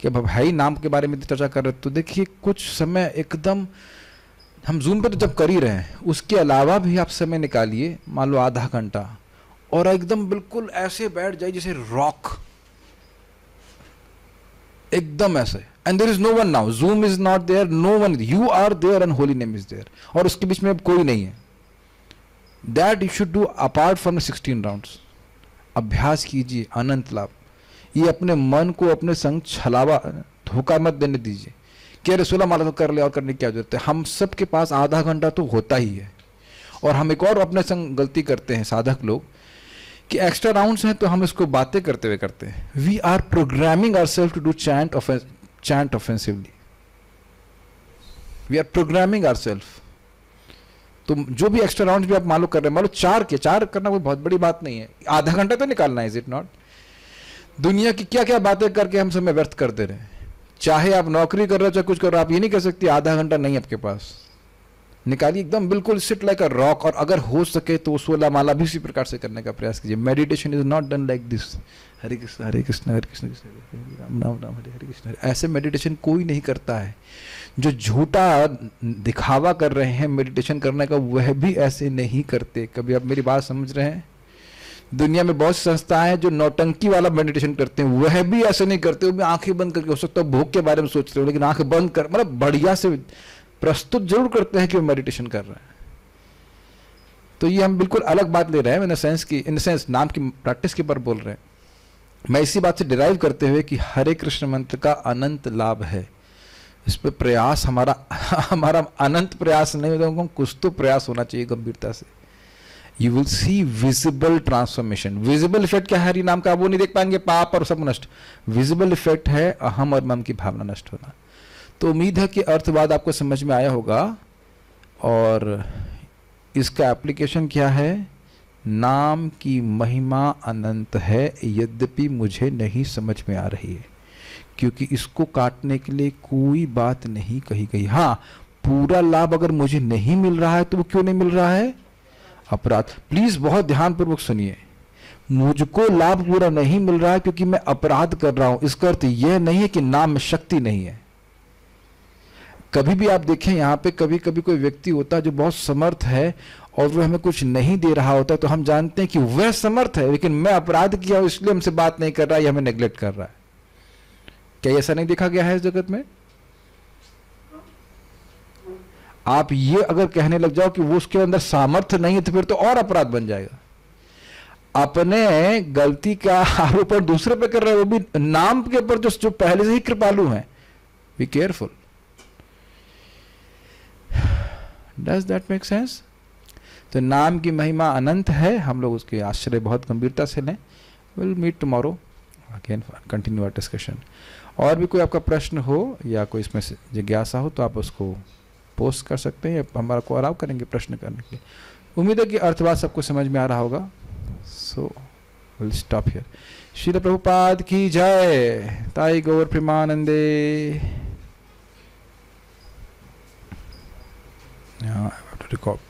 A: कि अब भाई नाम के बारे में चर्चा कर रहे तो देखिए कुछ समय एकदम हम जूम पर तो जब कर ही रहे हैं उसके अलावा भी आप समय निकालिए मान लो आधा घंटा और एकदम बिल्कुल ऐसे बैठ जाइए जैसे रॉक एकदम ऐसे and there is no one now Zoom is not there no one you are there and holy name is there और उसके बीच में अब कोई नहीं है that you should do apart from sixteen round अभ्यास कीजिए अनंत लाभ ये अपने मन को अपने संग छलावा धोखा मत देने दीजिए कि अरे सोलह माला तो कर ले और करने की क्या जरूरत है हम सबके पास आधा घंटा तो होता ही है और हम एक और अपने संग गलती करते हैं साधक लोग कि एक्स्ट्रा राउंड्स हैं तो हम इसको बातें करते हुए करते हैं we are programming our self to do chant chant offensively we are programming our self तो जो भी एक्स्ट्रा राउंड भी आप मान लो कर रहे हैं मान लो चार के चार करना कोई बहुत बड़ी बात नहीं है आधा घंटा तो निकालना इज इट नॉट दुनिया की क्या क्या बातें करके हम समय व्यर्थ कर दे रहे हैं चाहे आप नौकरी कर रहे हो चाहे कुछ कर रहे हो आप ये नहीं कर सकते आधा घंटा नहीं आपके पास निकालिए एकदम बिल्कुल सिट लाइक अ रॉक और अगर हो सके तो सोला माला भी उसी प्रकार से करने का प्रयास कीजिए meditation is not done like this Hare Krishna Hare Krishna Hare Krishna Krishna Rama Rama Hare Hare Krishna ऐसे मेडिटेशन कोई नहीं करता है जो झूठा दिखावा कर रहे हैं मेडिटेशन करने का वह भी ऐसे नहीं करते कभी आप मेरी बात समझ रहे हैं दुनिया में बहुत संस्थाएं हैं जो नौटंकी वाला मेडिटेशन करते हैं वह भी ऐसे नहीं करते वो भी आंखें बंद करके हो सकता है भोग के बारे में सोचते हो लेकिन आंखें बंद कर मतलब बढ़िया से प्रस्तुत जरूर करते हैं कि वो मेडिटेशन कर रहे हैं तो ये हम बिल्कुल अलग बात ले रहे हैं इन सेंस की इन सेंस नाम की प्रैक्टिस के ऊपर बोल रहे हैं मैं इसी बात से डिराइव करते हुए कि हरे कृष्ण मंत्र का अनंत लाभ है इस पर प्रयास हमारा हमारा अनंत प्रयास नहीं होता हमको कुछ तो प्रयास होना चाहिए गंभीरता से you will see visible transformation visible effect क्या है हरि नाम का वो नहीं देख पाएंगे पाप और सब नष्ट विजिबल इफेक्ट है अहम और मम की भावना नष्ट होना तो उम्मीद है कि अर्थवाद आपको समझ में आया होगा और इसका एप्लीकेशन क्या है नाम की महिमा अनंत है यद्यपि मुझे नहीं समझ में आ रही है क्योंकि इसको काटने के लिए कोई बात नहीं कही गई हाँ पूरा लाभ अगर मुझे नहीं मिल रहा है तो वो क्यों नहीं मिल रहा है अपराध प्लीज बहुत ध्यानपूर्वक सुनिए मुझको लाभ पूरा नहीं मिल रहा है क्योंकि मैं अपराध कर रहा हूं इसका अर्थ यह नहीं है कि नाम में शक्ति नहीं है कभी भी आप देखें यहाँ पे कभी कभी कोई व्यक्ति होता है जो बहुत समर्थ है और वो हमें कुछ नहीं दे रहा होता तो हम जानते हैं कि वह समर्थ है लेकिन मैं अपराध किया हूं इसलिए हमसे बात नहीं कर रहा है या हमें नेग्लेक्ट कर रहा है क्या ऐसा नहीं देखा गया है इस जगत में आप ये अगर कहने लग जाओ कि वो उसके अंदर सामर्थ्य नहीं है तो फिर तो और अपराध बन जाएगा अपने गलती का आरोपण दूसरे पे कर रहे हो वो भी नाम के ऊपर जो जो पहले से ही कृपालु हैं be careful does that make sense तो नाम की महिमा अनंत है हम लोग उसके आश्चर्य बहुत गंभीरता से लें will meet tomorrow again continue our discussion और भी कोई आपका प्रश्न हो या कोई इसमें जिज्ञासा हो तो आप उसको पोस्ट कर सकते हैं या हमारा को अलाउ करेंगे प्रश्न करने के लिए उम्मीद है कि अर्थवाद सबको समझ में आ रहा होगा so will stop here Shri Prabhupada की जय ताई गौर प्रेमानंदे Ja,
B: du, du,